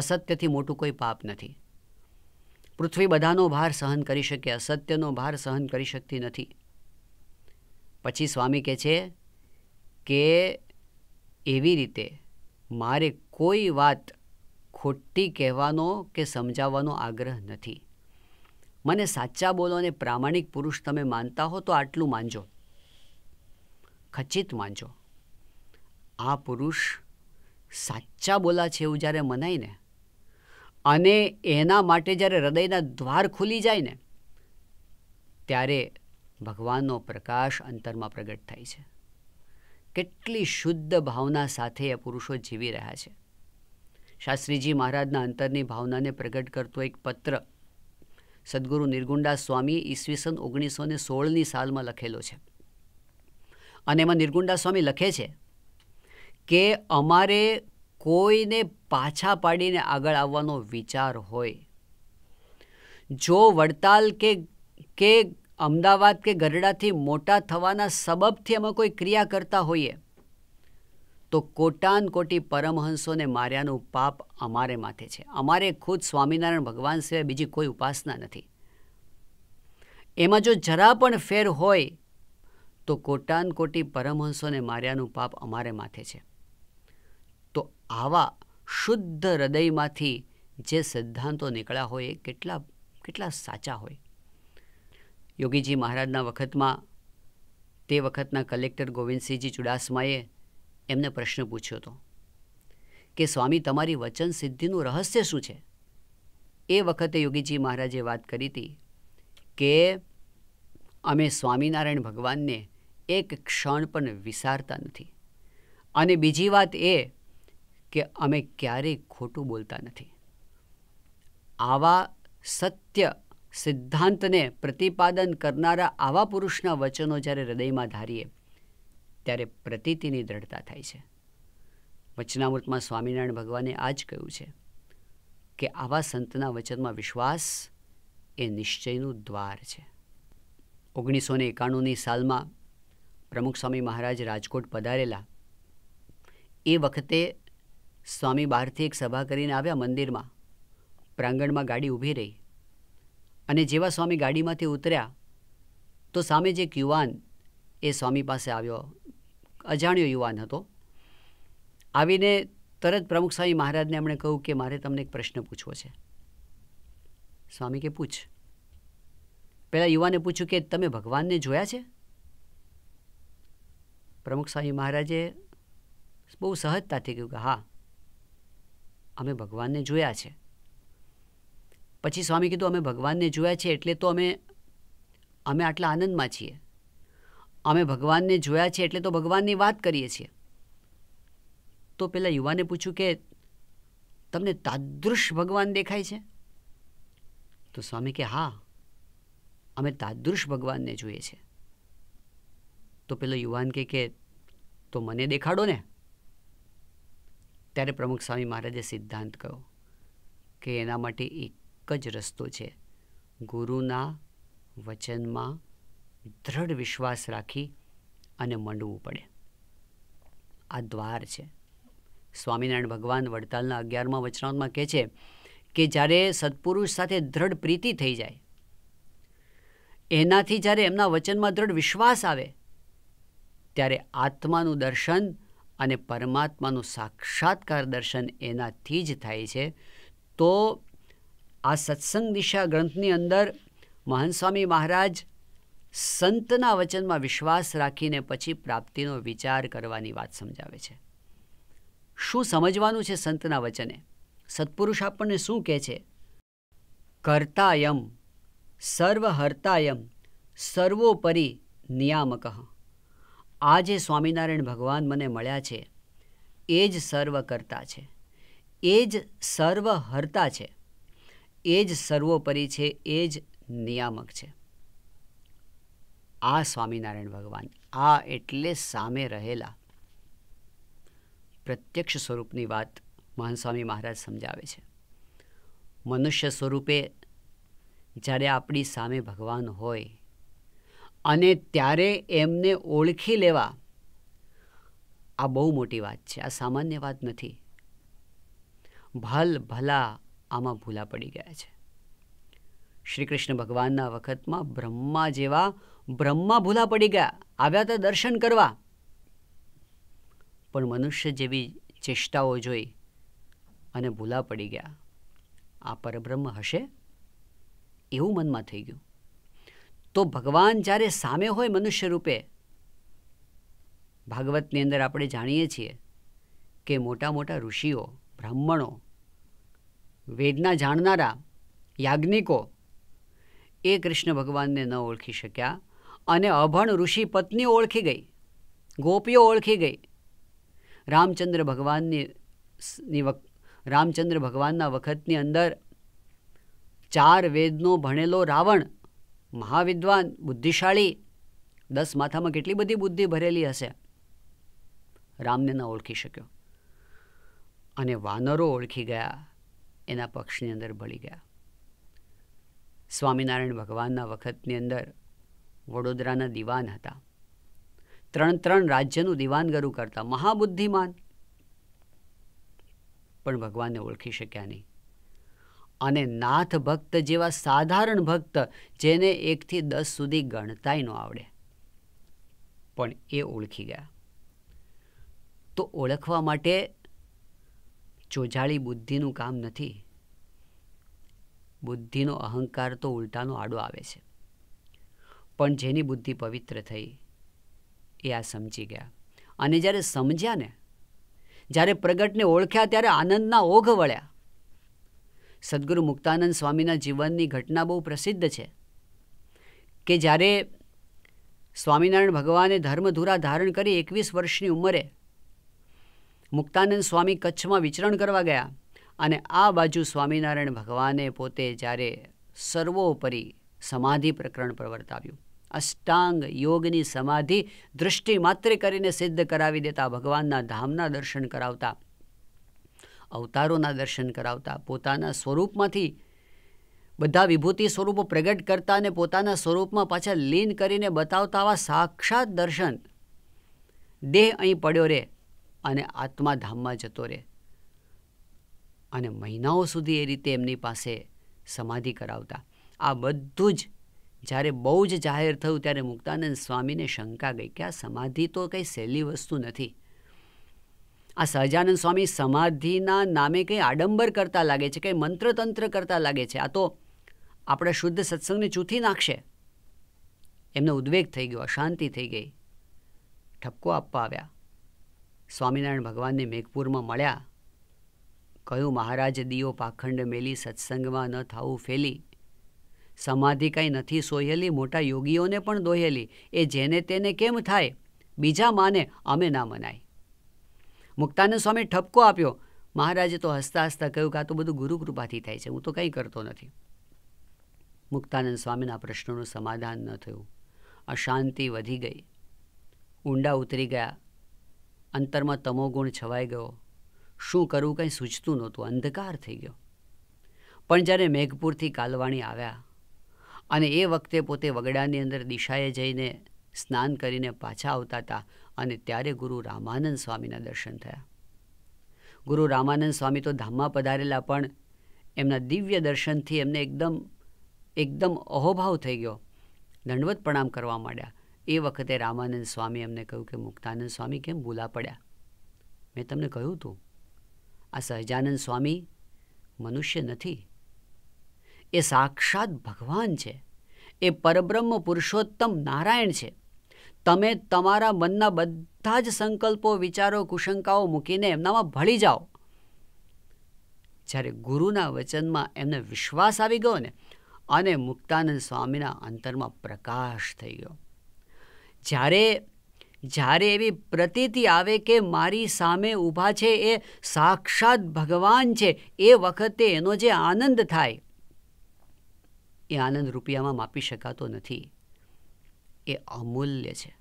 અસત્યથી મોટું કોઈ પાપ નથી પૃથ્વી બધાનો ભાર સહન કરી શકે અસત્યનો ભાર સહન કરી શકતી નથી પછી સ્વામી કહે છે કે એવી રીતે મારે કોઈ વાત ખોટી કહેવાનો કે સમજાવવાનો આગ્રહ નથી મને સાચા બોલો અને પ્રામાણિક પુરુષ તમે માનતા હો તો આટલું માનજો ખચિત માનજો આ પુરુષ સાચા બોલા છે એવું જ્યારે મનાય ને અને એના માટે જ્યારે હૃદયના દ્વાર ખુલી જાય ને ત્યારે ભગવાનનો પ્રકાશ અંતરમાં પ્રગટ થાય છે કેટલી શુદ્ધ ભાવના સાથે એ પુરુષો જીવી રહ્યા છે શાસ્ત્રીજી મહારાજના અંતરની ભાવનાને પ્રગટ કરતો એક પત્ર સદગુરુ નિર્ગુંડા સ્વામી ઈસવીસન ઓગણીસો ને સોળની સાલમાં લખેલો છે અને એમાં નિર્ગુંડા સ્વામી લખે છે કે અમારે કોઈને પાછા પાડીને આગળ આવવાનો વિચાર હોય જો વડતાલ કે કે અમદાવાદ કે ગરડાથી મોટા થવાના સબબથી અમે કોઈ ક્રિયા કરતા હોઈએ તો કોટાન કોટી પરમહંસોને માર્યાનું પાપ અમારે માથે છે અમારે ખુદ સ્વામિનારાયણ ભગવાન સિવાય બીજી કોઈ ઉપાસના નથી એમાં જો જરા પણ ફેર હોય તો કોટાન કોટી પરમહંસોને માર્યાનું પાપ અમારે માથે છે આવા શુદ્ધ હૃદયમાંથી જે સિદ્ધાંતો નીકળ્યા હોય એ કેટલા કેટલા સાચા હોય યોગીજી મહારાજના વખતમાં તે વખતના કલેક્ટર ગોવિંદસિંહજી ચુડાસમાએ એમને પ્રશ્ન પૂછ્યો હતો કે સ્વામી તમારી વચન સિદ્ધિનું રહસ્ય શું છે એ વખતે યોગીજી મહારાજે વાત કરી હતી કે અમે સ્વામિનારાયણ ભગવાનને એક ક્ષણ પણ વિસારતા નથી અને બીજી વાત એ કે અમે ક્યારેય ખોટું બોલતા નથી આવા સત્ય સિદ્ધાંતને પ્રતિપાદન કરનારા આવા પુરુષના વચનો જ્યારે હૃદયમાં ધારીએ ત્યારે પ્રતીતિની દ્રઢતા થાય છે વચનામૃતમાં સ્વામિનારાયણ ભગવાને આ જ કહ્યું છે કે આવા સંતના વચનમાં વિશ્વાસ એ નિશ્ચયનું દ્વાર છે ઓગણીસો ને એકાણુંની સાલમાં પ્રમુખ સ્વામી મહારાજ રાજકોટ પધારેલા એ વખતે સ્વામી બહારથી એક સભા કરીને આવ્યા મંદિરમાં પ્રાંગણમાં ગાડી ઊભી રહી અને જેવા સ્વામી ગાડીમાંથી ઉતર્યા તો સામે જે યુવાન એ સ્વામી પાસે આવ્યો અજાણ્યો યુવાન હતો આવીને તરત પ્રમુખ સ્વામી મહારાજને એમણે કહ્યું કે મારે તમને એક પ્રશ્ન પૂછવો છે સ્વામી કે પૂછ પહેલાં યુવાને પૂછ્યું કે તમે ભગવાનને જોયા છે પ્રમુખ સ્વામી મહારાજે બહુ સહજતાથી કહ્યું કે હા અમે ભગવાનને જોયા છે પછી સ્વામી કીધું અમે ભગવાનને જોયા છે એટલે તો અમે અમે આટલા આનંદમાં છીએ અમે ભગવાનને જોયા છે એટલે તો ભગવાનની વાત કરીએ છીએ તો પેલા યુવાને પૂછ્યું કે તમને તાદૃશ ભગવાન દેખાય છે તો સ્વામી કે હા અમે તાદૃશ ભગવાનને જોઈએ છે તો પેલો યુવાન કે તો મને દેખાડો ને ત્યારે પ્રમુખ સ્વામી મહારાજે સિદ્ધાંત કહ્યો કે એના માટે એક જ રસ્તો છે ગુરુના વચનમાં દ્રઢ વિશ્વાસ રાખી અને મંડવું પડે આ દ્વાર છે સ્વામિનારાયણ ભગવાન વડતાલના અગિયારમાં વચનાંતમાં કહે છે કે જ્યારે સત્પુરુષ સાથે દ્રઢ પ્રીતિ થઈ જાય એનાથી જ્યારે એમના વચનમાં દ્રઢ વિશ્વાસ આવે ત્યારે આત્માનું દર્શન અને પરમાત્માનું સાક્ષાત્કાર દર્શન એનાથી જ થાય છે તો આ સત્સંગ દિશા ગ્રંથની અંદર મહંસ્વામી મહારાજ સંતના વચનમાં વિશ્વાસ રાખીને પછી પ્રાપ્તિનો વિચાર કરવાની વાત સમજાવે છે શું સમજવાનું છે સંતના વચને સત્પુરુષ આપણને શું કહે છે કર્તાયમ સર્વહર્તાયમ સર્વોપરી નિયામકહ આ જે સ્વામિનારાયણ ભગવાન મને મળ્યા છે એ જ સર્વકર્તા છે એ જ સર્વહર્તા છે એ જ સર્વોપરી છે એ જ નિયામક છે આ સ્વામિનારાયણ ભગવાન આ એટલે સામે રહેલા પ્રત્યક્ષ સ્વરૂપની વાત મહાન સ્વામી મહારાજ સમજાવે છે મનુષ્ય સ્વરૂપે જ્યારે આપણી સામે ભગવાન હોય અને ત્યારે એમને ઓળખી લેવા આ બહુ મોટી વાત છે આ સામાન્ય વાત નથી ભલ ભલા આમાં ભૂલા પડી ગયા છે શ્રી કૃષ્ણ ભગવાનના વખતમાં બ્રહ્મા જેવા બ્રહ્મા ભૂલા પડી ગયા આવ્યા તો દર્શન કરવા પણ મનુષ્ય જેવી ચેષ્ટાઓ જોઈ અને ભૂલા પડી ગયા આ પરબ્રહ્મ હશે એવું મનમાં થઈ ગયું તો ભગવાન જ્યારે સામે હોય મનુષ્ય રૂપે ભાગવતની અંદર આપણે જાણીએ છીએ કે મોટા મોટા ઋષિઓ બ્રાહ્મણો વેદના જાણનારા યાજ્ઞિકો એ કૃષ્ણ ભગવાનને ન ઓળખી શક્યા અને અભણ ઋષિ પત્ની ઓળખી ગઈ ગોપીઓ ઓળખી ગઈ રામચંદ્ર ભગવાનની રામચંદ્ર ભગવાનના વખતની અંદર ચાર વેદનો ભણેલો રાવણ મહાવિદ્વાન બુદ્ધિશાળી દસ માથામાં કેટલી બધી બુદ્ધિ ભરેલી હશે રામને ન ઓળખી શક્યો અને વાનરો ઓળખી ગયા એના પક્ષની અંદર ભળી ગયા સ્વામિનારાયણ ભગવાનના વખતની અંદર વડોદરાના દિવાન હતા ત્રણ ત્રણ રાજ્યનું દીવાનગરું કરતા મહાબુદ્ધિમાન પણ ભગવાનને ઓળખી શક્યા નહીં અને નાથ ભક્ત જેવા સાધારણ ભક્ત જેને એકથી દસ સુધી ગણતાય ન આવડે પણ એ ઓળખી ગયા તો ઓળખવા માટે ચોજાળી બુદ્ધિનું કામ નથી બુદ્ધિનો અહંકાર તો ઉલટાનો આડો આવે છે પણ જેની બુદ્ધિ પવિત્ર થઈ એ આ સમજી ગયા અને જ્યારે સમજ્યા ને જ્યારે પ્રગટને ઓળખ્યા ત્યારે આનંદના ઓઘ વળ્યા સદગુરુ મુક્તાનંદ સ્વામીના જીવનની ઘટના બહુ પ્રસિદ્ધ છે કે જ્યારે સ્વામિનારાયણ ભગવાને ધર્મધુરા ધારણ કરી એકવીસ વર્ષની ઉંમરે મુક્તાનંદ સ્વામી કચ્છમાં વિચરણ કરવા ગયા અને આ બાજુ સ્વામિનારાયણ ભગવાને પોતે જ્યારે સર્વોપરી સમાધિ પ્રકરણ પ્રવર્તાવ્યું અષ્ટાંગ યોગની સમાધિ દૃષ્ટિ માત્ર કરીને સિદ્ધ કરાવી દેતા ભગવાનના ધામના દર્શન કરાવતા અવતારોના દર્શન કરાવતા પોતાના સ્વરૂપમાંથી બધા વિભૂતિ સ્વરૂપો પ્રગટ કરતા અને પોતાના સ્વરૂપમાં પાછા લીન કરીને બતાવતા આવા સાક્ષાત દર્શન દેહ અહીં પડ્યો રહે અને આત્મા ધામમાં જતો રહે અને મહિનાઓ સુધી એ રીતે એમની પાસે સમાધિ કરાવતા આ બધું જ જ્યારે બહુ જ જાહેર થયું ત્યારે મુક્તાનંદ સ્વામીને શંકા ગઈ કે આ સમાધિ તો કંઈ સહેલી વસ્તુ નથી આ સહજાનંદ સ્વામી સમાધિના નામે કંઈ આડંબર કરતા લાગે છે કંઈ મંત્રતંત્ર કરતા લાગે છે આ તો આપણા શુદ્ધ સત્સંગને ચૂથી નાખશે એમનો ઉદ્વેગ થઈ ગયો અશાંતિ થઈ ગઈ ઠપકો આપવા આવ્યા સ્વામિનારાયણ ભગવાનને મેઘપુરમાં મળ્યા કહ્યું મહારાજ દીઓ પાખંડ મેલી સત્સંગમાં ન થાવું ફેલી સમાધિ કાંઈ નથી સોયેલી મોટા યોગીઓને પણ દોહેલી એ જેને તેને કેમ થાય બીજા માને અમે ના મનાય મુક્તાનંદ સ્વામી ઠપકો આપ્યો મહારાજે તો હસતા હસતા કહ્યું કે આ તો બધું ગુરુકૃપાથી થાય છે હું તો કંઈ કરતો નથી મુક્તાનંદ સ્વામીના પ્રશ્નોનું સમાધાન ન થયું અશાંતિ વધી ગઈ ઊંડા ઉતરી ગયા અંતરમાં તમોગુણ છવાઈ ગયો શું કરવું કંઈ સૂચતું નહોતું અંધકાર થઈ ગયો પણ જ્યારે મેઘપુરથી કાલવાણી આવ્યા અને એ વખતે પોતે વગડાની અંદર દિશાએ જઈને સ્નાન કરીને પાછા આવતા હતા અને ત્યારે ગુરુ રામાનંદ સ્વામીના દર્શન થયા ગુરુ રામાનંદ સ્વામી તો ધામમાં પધારેલા પણ એમના દિવ્ય દર્શનથી એમને એકદમ એકદમ અહોભાવ થઈ ગયો દંડવત પ્રણામ કરવા માંડ્યા એ વખતે રામાનંદ સ્વામી એમને કહ્યું કે મુક્તાનંદ સ્વામી કેમ ભૂલા પડ્યા મેં તમને કહ્યું હતું આ સહજાનંદ સ્વામી મનુષ્ય નથી એ સાક્ષાત ભગવાન છે એ પરબ્રહ્મ પુરુષોત્તમ નારાયણ છે તમે તમારા મનના બધા જ સંકલ્પો વિચારો કુશંકાઓ મૂકીને એમનામાં ભળી જાઓ જ્યારે ગુરુના વચનમાં એમને વિશ્વાસ આવી ગયો ને અને મુક્તાનંદ સ્વામીના અંતરમાં પ્રકાશ થઈ ગયો જ્યારે જ્યારે એવી પ્રતીતિ આવે કે મારી સામે ઊભા છે એ સાક્ષાત ભગવાન છે એ વખતે એનો જે આનંદ થાય એ આનંદ રૂપિયામાં માપી શકાતો નથી એ અમૂલ્ય છે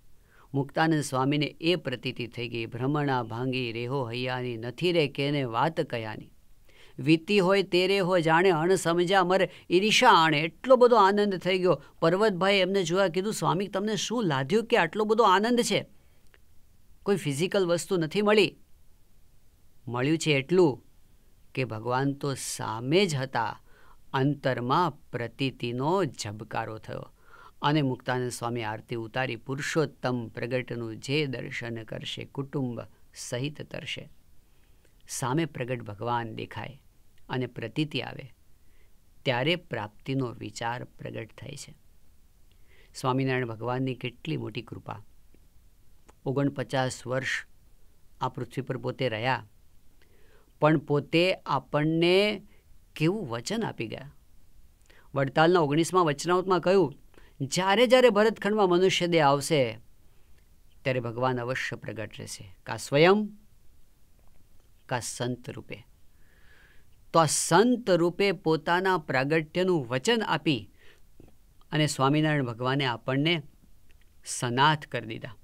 મુક્તાનંદ સ્વામીને એ પ્રતીતિ થઈ ગઈ ભ્રમણા ભાંગી રેહો હૈયાની નથી રે કેને વાત કયાની વીતી હોય તેરે હોય જાણે અણ મર મરે ઈર્ષા આણે એટલો બધો આનંદ થઈ ગયો પર્વતભાઈ એમને જોયા કીધું સ્વામી તમને શું લાદ્યું કે આટલો બધો આનંદ છે કોઈ ફિઝિકલ વસ્તુ નથી મળી મળ્યું છે એટલું કે ભગવાન તો સામે જ હતા અંતરમાં પ્રતીતિનો ઝબકારો થયો અને મુક્તાનંદ સ્વામી આરતી ઉતારી પુરુષોત્તમ પ્રગટનું જે દર્શન કરશે કુટુંબ સહિત તરશે સામે પ્રગટ ભગવાન દેખાય અને પ્રતીતિ આવે ત્યારે પ્રાપ્તિનો વિચાર પ્રગટ થાય છે સ્વામિનારાયણ ભગવાનની કેટલી મોટી કૃપા ઓગણપચાસ વર્ષ આ પૃથ્વી પર પોતે રહ્યા પણ પોતે આપણને કેવું વચન આપી ગયા વડતાલના ઓગણીસમાં વચનાવતમાં કહ્યું જ્યારે જ્યારે ભરતખંડમાં મનુષ્ય દેહ આવશે ત્યારે ભગવાન અવશ્ય પ્રગટ રહેશે કા સ્વયં કા સંત રૂપે તો આ સંત રૂપે પોતાના પ્રાગટ્યનું વચન આપી અને સ્વામિનારાયણ ભગવાને આપણને સનાથ કરી દીધા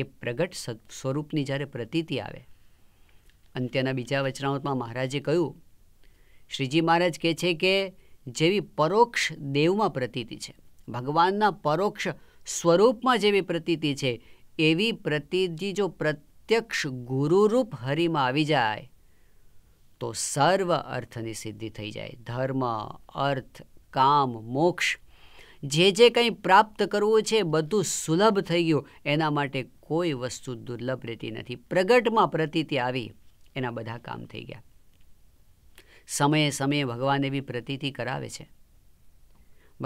એ પ્રગટ સ્વરૂપની જ્યારે પ્રતીતિ આવે અને તેના બીજા વચનાઓમાં મહારાજે કહ્યું શ્રીજી મહારાજ કહે છે કે જેવી પરોક્ષ દેવમાં પ્રતીતિ છે ભગવાનના પરોક્ષ સ્વરૂપમાં જેવી પ્રતીતિ છે એવી પ્રતીતિ જો પ્રત્યક્ષ ગુરુરૂપ હરિમાં આવી જાય તો સર્વ અર્થની સિદ્ધિ થઈ જાય ધર્મ અર્થ કામ મોક્ષ જે જે કંઈ પ્રાપ્ત કરવું છે બધું સુલભ થઈ ગયું એના માટે કોઈ વસ્તુ દુર્લભ રહેતી નથી પ્રગટમાં પ્રતીતિ આવી એના બધા કામ થઈ ગયા સમયે સમયે ભગવાન એવી પ્રતીતિ કરાવે છે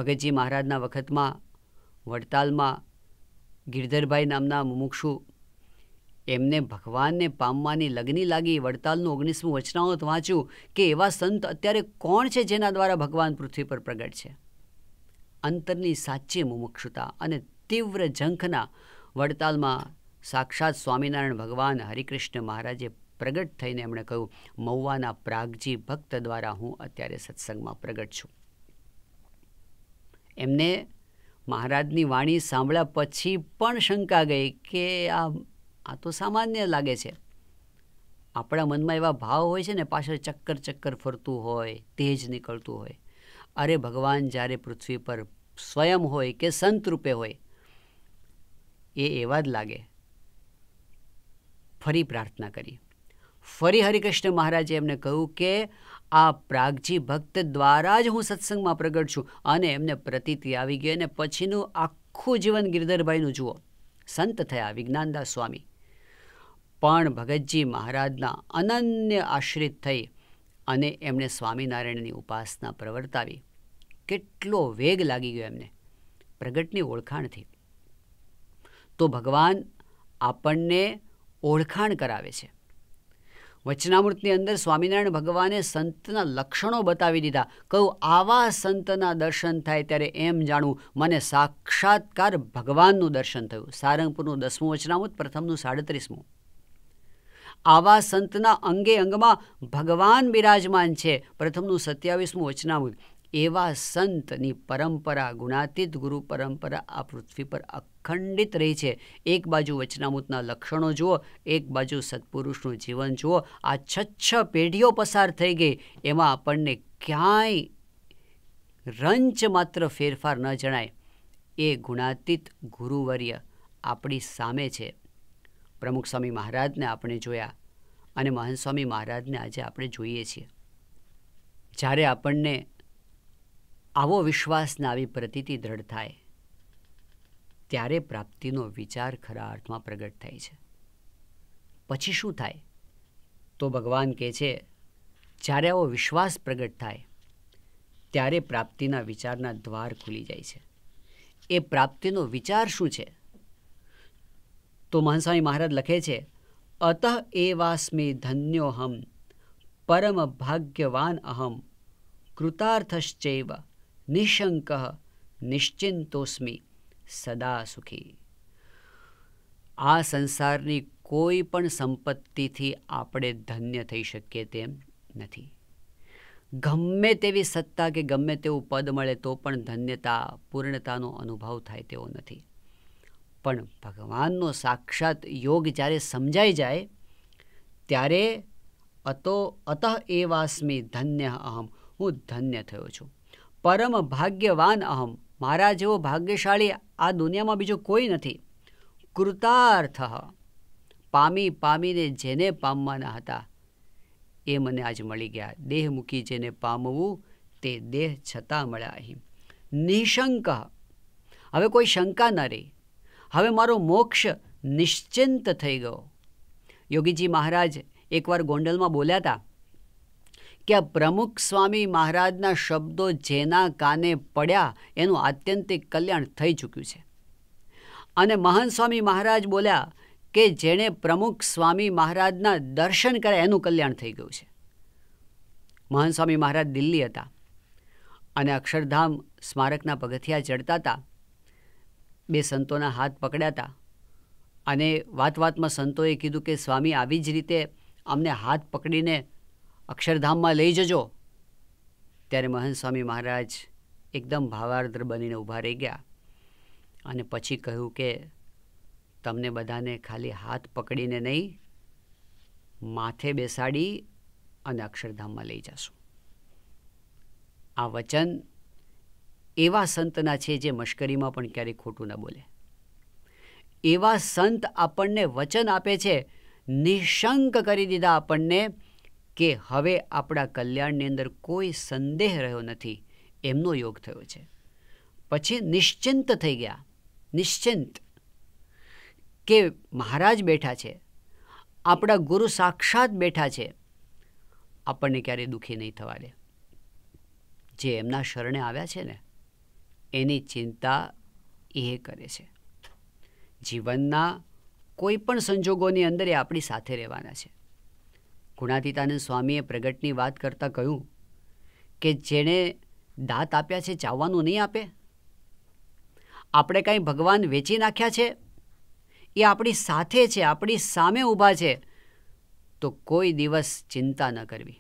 ભગતજી મહારાજના વખતમાં વડતાલમાં ગિરધરભાઈ નામના મુમુક્ષુ એમને ભગવાનને પામવાની લગ્ની લાગી વડતાલનું ઓગણીસમું વચનાઓત વાંચ્યું કે એવા સંત અત્યારે કોણ છે જેના દ્વારા ભગવાન પૃથ્વી પર પ્રગટ છે અંતરની સાચી મુમુક્ષુતા અને તીવ્ર ઝંખના વડતાલમાં સાક્ષાત સ્વામિનારાયણ ભગવાન હરિકૃષ્ણ મહારાજે પ્રગટ થઈને એમણે કહ્યું મૌવાના પ્રાગજી ભક્ત દ્વારા હું અત્યારે સત્સંગમાં પ્રગટ છું એમને મહારાજની વાણી સાંભળ્યા પછી પણ શંકા ગઈ કે આ આ તો સામાન્ય લાગે છે આપણા મનમાં એવા ભાવ હોય છે ને પાછળ ચક્કર ચક્કર ફરતું હોય તેજ નીકળતું હોય અરે ભગવાન જ્યારે પૃથ્વી પર સ્વયં હોય કે સંત રૂપે હોય એ એવા જ લાગે ફરી પ્રાર્થના કરી ફરી હરિકૃષ્ણ મહારાજે એમને કહ્યું કે આ પ્રાગજી ભક્ત દ્વારા જ હું સત્સંગમાં પ્રગટ છું અને એમને પ્રતીતિ આવી ગઈ અને પછીનું આખું જીવન ગિરધરભાઈનું જુઓ સંત થયા વિજ્ઞાનદાસ સ્વામી પણ ભગતજી મહારાજના અનન્ય આશ્રિત થઈ અને એમણે સ્વામિનારાયણની ઉપાસના પ્રવર્તાવી કેટલો વેગ લાગી ગયો એમને પ્રગટની ઓળખાણથી તો ભગવાન આપણને ઓળખાણ કરાવે છે વચનામૃતની અંદર સ્વામિનારાયણ ભગવાને સંતના લક્ષણો બતાવી દીધા કહું આવા સંતના દર્શન થાય ત્યારે એમ જાણવું મને સાક્ષાત્કાર ભગવાનનું દર્શન થયું સારંગપુરનું દસમું વચનામૃત પ્રથમનું સાડત્રીસમું આવા સંતના અંગે અંગમાં ભગવાન બિરાજમાન છે પ્રથમનું સત્યાવીસમું વચનામૃત એવા સંતની પરંપરા ગુણાતીત ગુરુ પરંપરા આ પૃથ્વી પર ખંડિત રહી છે એક બાજુ વચનામૂતના લક્ષણો જુઓ એક બાજુ સત્પુરુષનું જીવન જુઓ આ છ છ પેઢીઓ પસાર થઈ ગઈ એમાં આપણને ક્યાંય રંચ માત્ર ફેરફાર ન જણાય એ ગુણાતીત ગુરુવર્ય આપણી સામે છે પ્રમુખ સ્વામી મહારાજને આપણે જોયા અને મહંત મહારાજને આજે આપણે જોઈએ છીએ જ્યારે આપણને આવો વિશ્વાસને આવી પ્રતીતિ દ્રઢ થાય ત્યારે પ્રાપ્તિનો વિચાર ખરા અર્થમાં પ્રગટ થાય છે પછી શું થાય તો ભગવાન કહે છે જ્યારે આવો વિશ્વાસ પ્રગટ થાય ત્યારે પ્રાપ્તિના વિચારના દ્વાર ખુલી જાય છે એ પ્રાપ્તિનો વિચાર શું છે તો મહાસ્વામી મહારાજ લખે છે અતઃ એવાસ્મી ધન્યોહમ પરમ ભાગ્યવાન અહમ કૃતાર્થશ્ચૈવ નિશંક નિશ્ચિંતોસ્મી સદા સુખી આ સંસારની કોઈ પણ સંપત્તિથી આપણે ધન્ય થઈ શકીએ તેમ નથી ગમે તેવી સત્તા કે ગમે તેવું પદ મળે તો પણ ધન્યતા પૂર્ણતાનો અનુભવ થાય તેવો નથી પણ ભગવાનનો સાક્ષાત યોગ જ્યારે સમજાઈ જાય ત્યારે અતો અતઃ એવાસ્મી ધન્ય અહમ હું ધન્ય થયો છું પરમ ભાગ્યવાન અહમ મારા જેવો ભાગ્યશાળી આ દુનિયામાં બીજો કોઈ નથી કૃતાર્થ પામી પામીને જેને પામવાના હતા એ મને આજ મળી ગયા દેહ મૂકી જેને પામવું તે દેહ છતાં મળ્યા અહીં નિશંક હવે કોઈ શંકા ન રહી હવે મારો મોક્ષ નિશ્ચિંત થઈ ગયો યોગીજી મહારાજ એકવાર ગોંડલમાં બોલ્યા હતા કે પ્રમુખ સ્વામી મહારાજના શબ્દો જેના કાને પડ્યા એનું આત્યંતિક કલ્યાણ થઈ ચૂક્યું છે અને મહાન સ્વામી મહારાજ બોલ્યા કે જેણે પ્રમુખ સ્વામી મહારાજના દર્શન કર્યા એનું કલ્યાણ થઈ ગયું છે મહાન સ્વામી મહારાજ દિલ્હી હતા અને અક્ષરધામ સ્મારકના પગથિયા ચડતા હતા બે સંતોના હાથ પકડ્યા હતા અને વાત વાતમાં સંતોએ કીધું કે સ્વામી આવી જ રીતે અમને હાથ પકડીને અક્ષરધામમાં લઈ જજો ત્યારે મહંત સ્વામી મહારાજ એકદમ ભાવાર્દ્ર બનીને ઊભા રહી ગયા અને પછી કહ્યું કે તમને બધાને ખાલી હાથ પકડીને નહીં માથે બેસાડી અને અક્ષરધામમાં લઈ જશું આ વચન એવા સંતના છે જે મશ્કરીમાં પણ ક્યારેય ખોટું ન બોલે એવા સંત આપણને વચન આપે છે નિશંક કરી દીધા આપણને કે હવે આપણા કલ્યાણની અંદર કોઈ સંદેહ રહ્યો નથી એમનો યોગ થયો છે પછી નિશ્ચિંત થઈ ગયા નિશ્ચિંત કે મહારાજ બેઠા છે આપણા ગુરુ સાક્ષાત બેઠા છે આપણને ક્યારેય દુઃખી નહીં થવા દે જે એમના શરણે આવ્યા છે ને એની ચિંતા એ કરે છે જીવનના કોઈ પણ સંજોગોની અંદર એ આપણી સાથે રહેવાના છે ગુણાતીતાનંદ સ્વામીએ પ્રગટની વાત કરતાં કહ્યું કે જેણે દાંત આપ્યા છે ચાવવાનું નહીં આપે આપણે કાંઈ ભગવાન વેચી નાખ્યા છે એ આપણી સાથે છે આપણી સામે ઊભા છે તો કોઈ દિવસ ચિંતા ન કરવી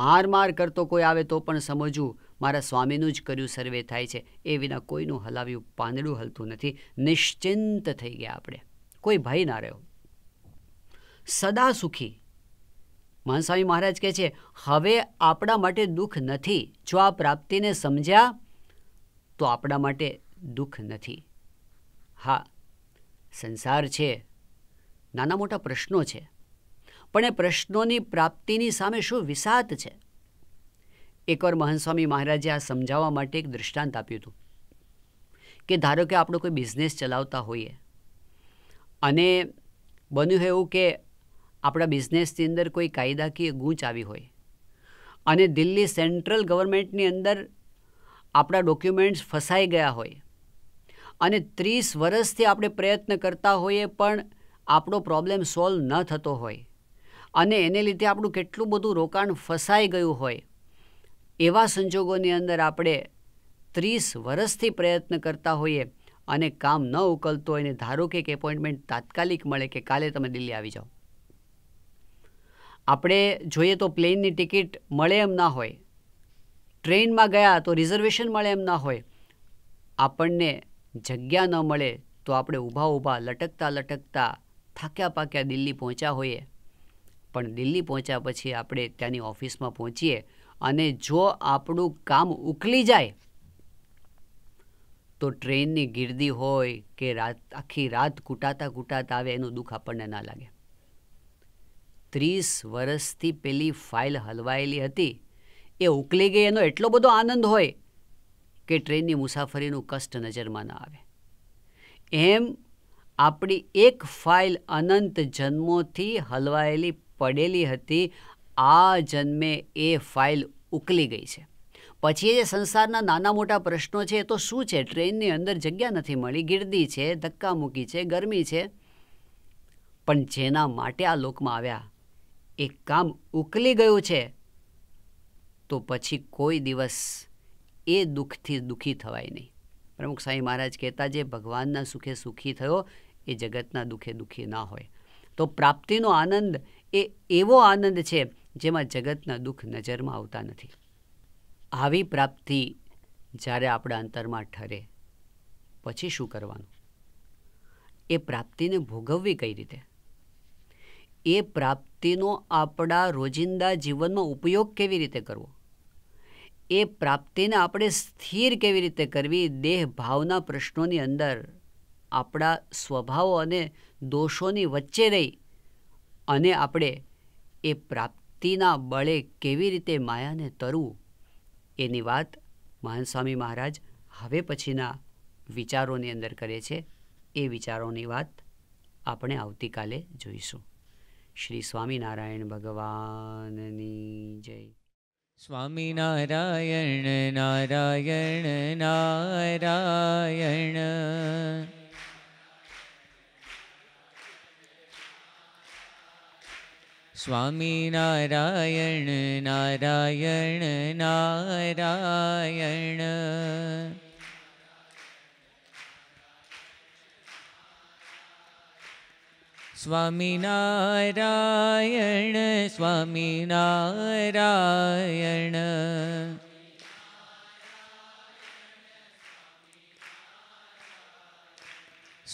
માર માર કરતો કોઈ આવે તો પણ સમજવું મારા સ્વામીનું જ કર્યું સર્વે થાય છે એ વિના કોઈનું હલાવ્યું પાંદડું હલતું નથી નિશ્ચિંત થઈ ગયા આપણે કોઈ ભય ના રહ્યો સદા સુખી મહાનસ્વામી મહારાજ કહે છે હવે આપણા માટે દુઃખ નથી જો આ પ્રાપ્તિને સમજ્યા તો આપણા માટે દુઃખ નથી હા સંસાર છે નાના મોટા પ્રશ્નો છે પણ એ પ્રશ્નોની પ્રાપ્તિની સામે શું વિસાત છે એકવાર મહાનસ્વામી મહારાજે આ સમજાવવા માટે એક દૃષ્ટાંત આપ્યું હતું કે ધારો કે આપણો કોઈ બિઝનેસ ચલાવતા હોઈએ અને બન્યું એવું કે આપણા બિઝનેસની અંદર કોઈ કાયદાકીય ગૂંચ આવી હોય અને દિલ્હી સેન્ટ્રલ ગવર્મેન્ટની અંદર આપણા ડોક્યુમેન્ટ્સ ફસાઈ ગયા હોય અને ત્રીસ વર્ષથી આપણે પ્રયત્ન કરતા હોઈએ પણ આપણો પ્રોબ્લેમ સોલ્વ ન થતો હોય અને એને લીધે આપણું કેટલું બધું રોકાણ ફસાઈ ગયું હોય એવા સંજોગોની અંદર આપણે ત્રીસ વર્ષથી પ્રયત્ન કરતા હોઈએ અને કામ ન ઉકલતો હોય ને ધારો કે એપોઇન્ટમેન્ટ તાત્કાલિક મળે કે કાલે તમે દિલ્હી આવી જાઓ આપણે જોઈએ તો પ્લેનની ટિકિટ મળે એમ ના હોય ટ્રેનમાં ગયા તો રિઝર્વેશન મળે એમ ના હોય આપણને જગ્યા ન મળે તો આપણે ઊભા ઊભા લટકતા લટકતા થાક્યા પાક્યા દિલ્હી પહોંચ્યા હોઈએ પણ દિલ્હી પહોંચ્યા પછી આપણે ત્યાંની ઓફિસમાં પહોંચીએ અને જો આપણું કામ ઉકલી જાય તો ટ્રેનની ગીર્દી હોય કે રાત આખી રાત કૂટાતા કૂટાતા આવે એનું દુઃખ આપણને ના લાગે ત્રીસ વર્ષથી પેલી ફાઇલ હલવાયેલી હતી એ ઉકલી ગઈ એનો એટલો બધો આનંદ હોય કે ટ્રેનની મુસાફરીનું કષ્ટ નજરમાં ન આવે એમ આપણી એક ફાઇલ અનંત જન્મોથી હલવાયેલી પડેલી હતી આ જન્મે એ ફાઇલ ઉકલી ગઈ છે પછી જે સંસારના નાના મોટા પ્રશ્નો છે એ તો શું છે ટ્રેનની અંદર જગ્યા નથી મળી ગીર્દી છે ધક્કા મૂકી છે ગરમી છે પણ જેના માટે આ લોકમાં આવ્યા એ કામ ઉકલી ગયું છે તો પછી કોઈ દિવસ એ દુઃખથી દુઃખી થવાય નહીં પ્રમુખ સાંઈ મહારાજ કહેતા જે ભગવાનના સુખે સુખી થયો એ જગતના દુઃખે દુઃખી ના હોય તો પ્રાપ્તિનો આનંદ એ એવો આનંદ છે જેમાં જગતના દુઃખ નજરમાં આવતા નથી આવી પ્રાપ્તિ જ્યારે આપણા અંતરમાં ઠરે પછી શું કરવાનું એ પ્રાપ્તિને ભોગવવી કઈ રીતે એ પ્રાપ્તિનો આપણા રોજિંદા જીવનમાં ઉપયોગ કેવી રીતે કરવો એ પ્રાપ્તિને આપણે સ્થિર કેવી રીતે કરવી દેહ ભાવના પ્રશ્નોની અંદર આપણા સ્વભાવો અને દોષોની વચ્ચે રહી અને આપણે એ પ્રાપ્તિના બળે કેવી રીતે માયાને તરવું એની વાત મહાનસ્વામી મહારાજ હવે પછીના વિચારોની અંદર કરે છે એ વિચારોની વાત આપણે આવતીકાલે જોઈશું श्री स्वामीनारायण भगवान् जय स्वामीनारायण नारायण नारायण स्वामी नारायण नारायण नारायण स्वामी नारायण स्वामी नारायण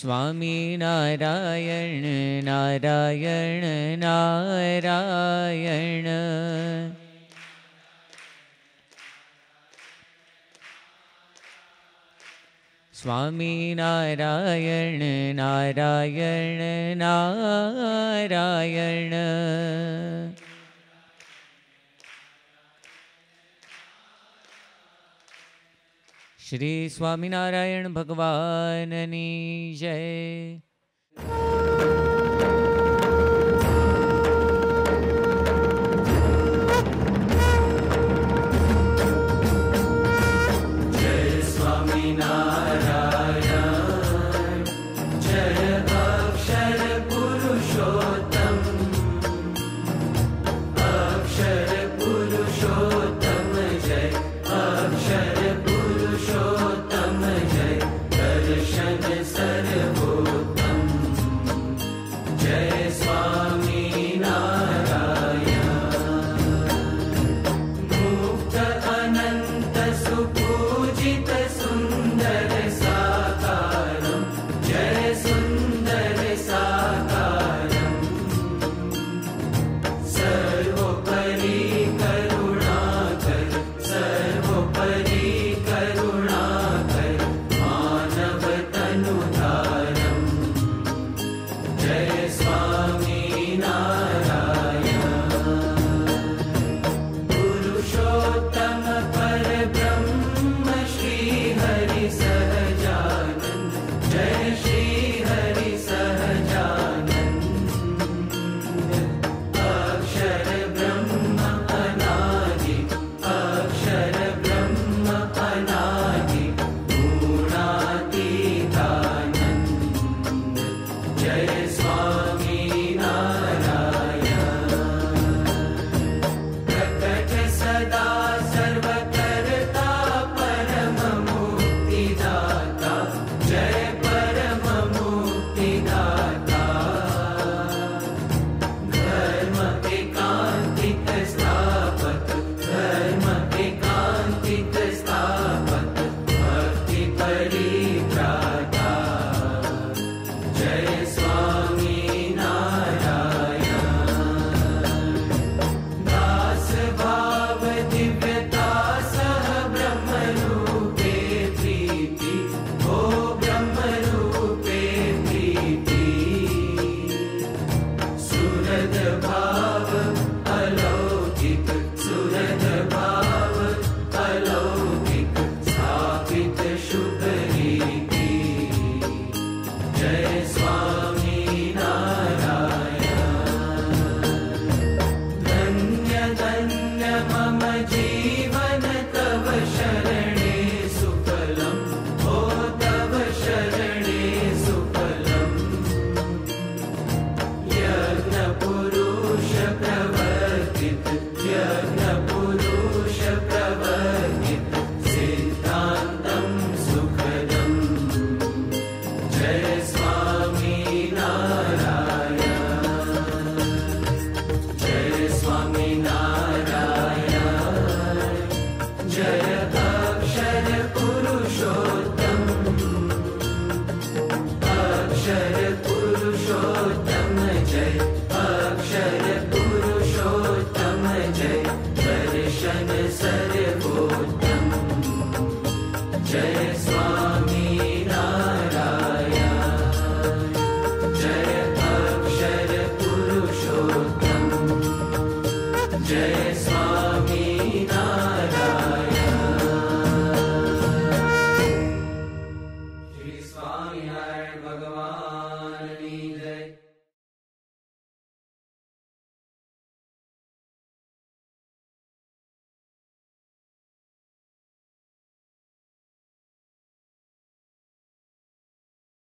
स्वामी नारायण नारायण नारायण સ્વામી નારાયણ નારાયણ નારાયણ શ્રી સ્વામિનારાયણ ભગવાનની જય night.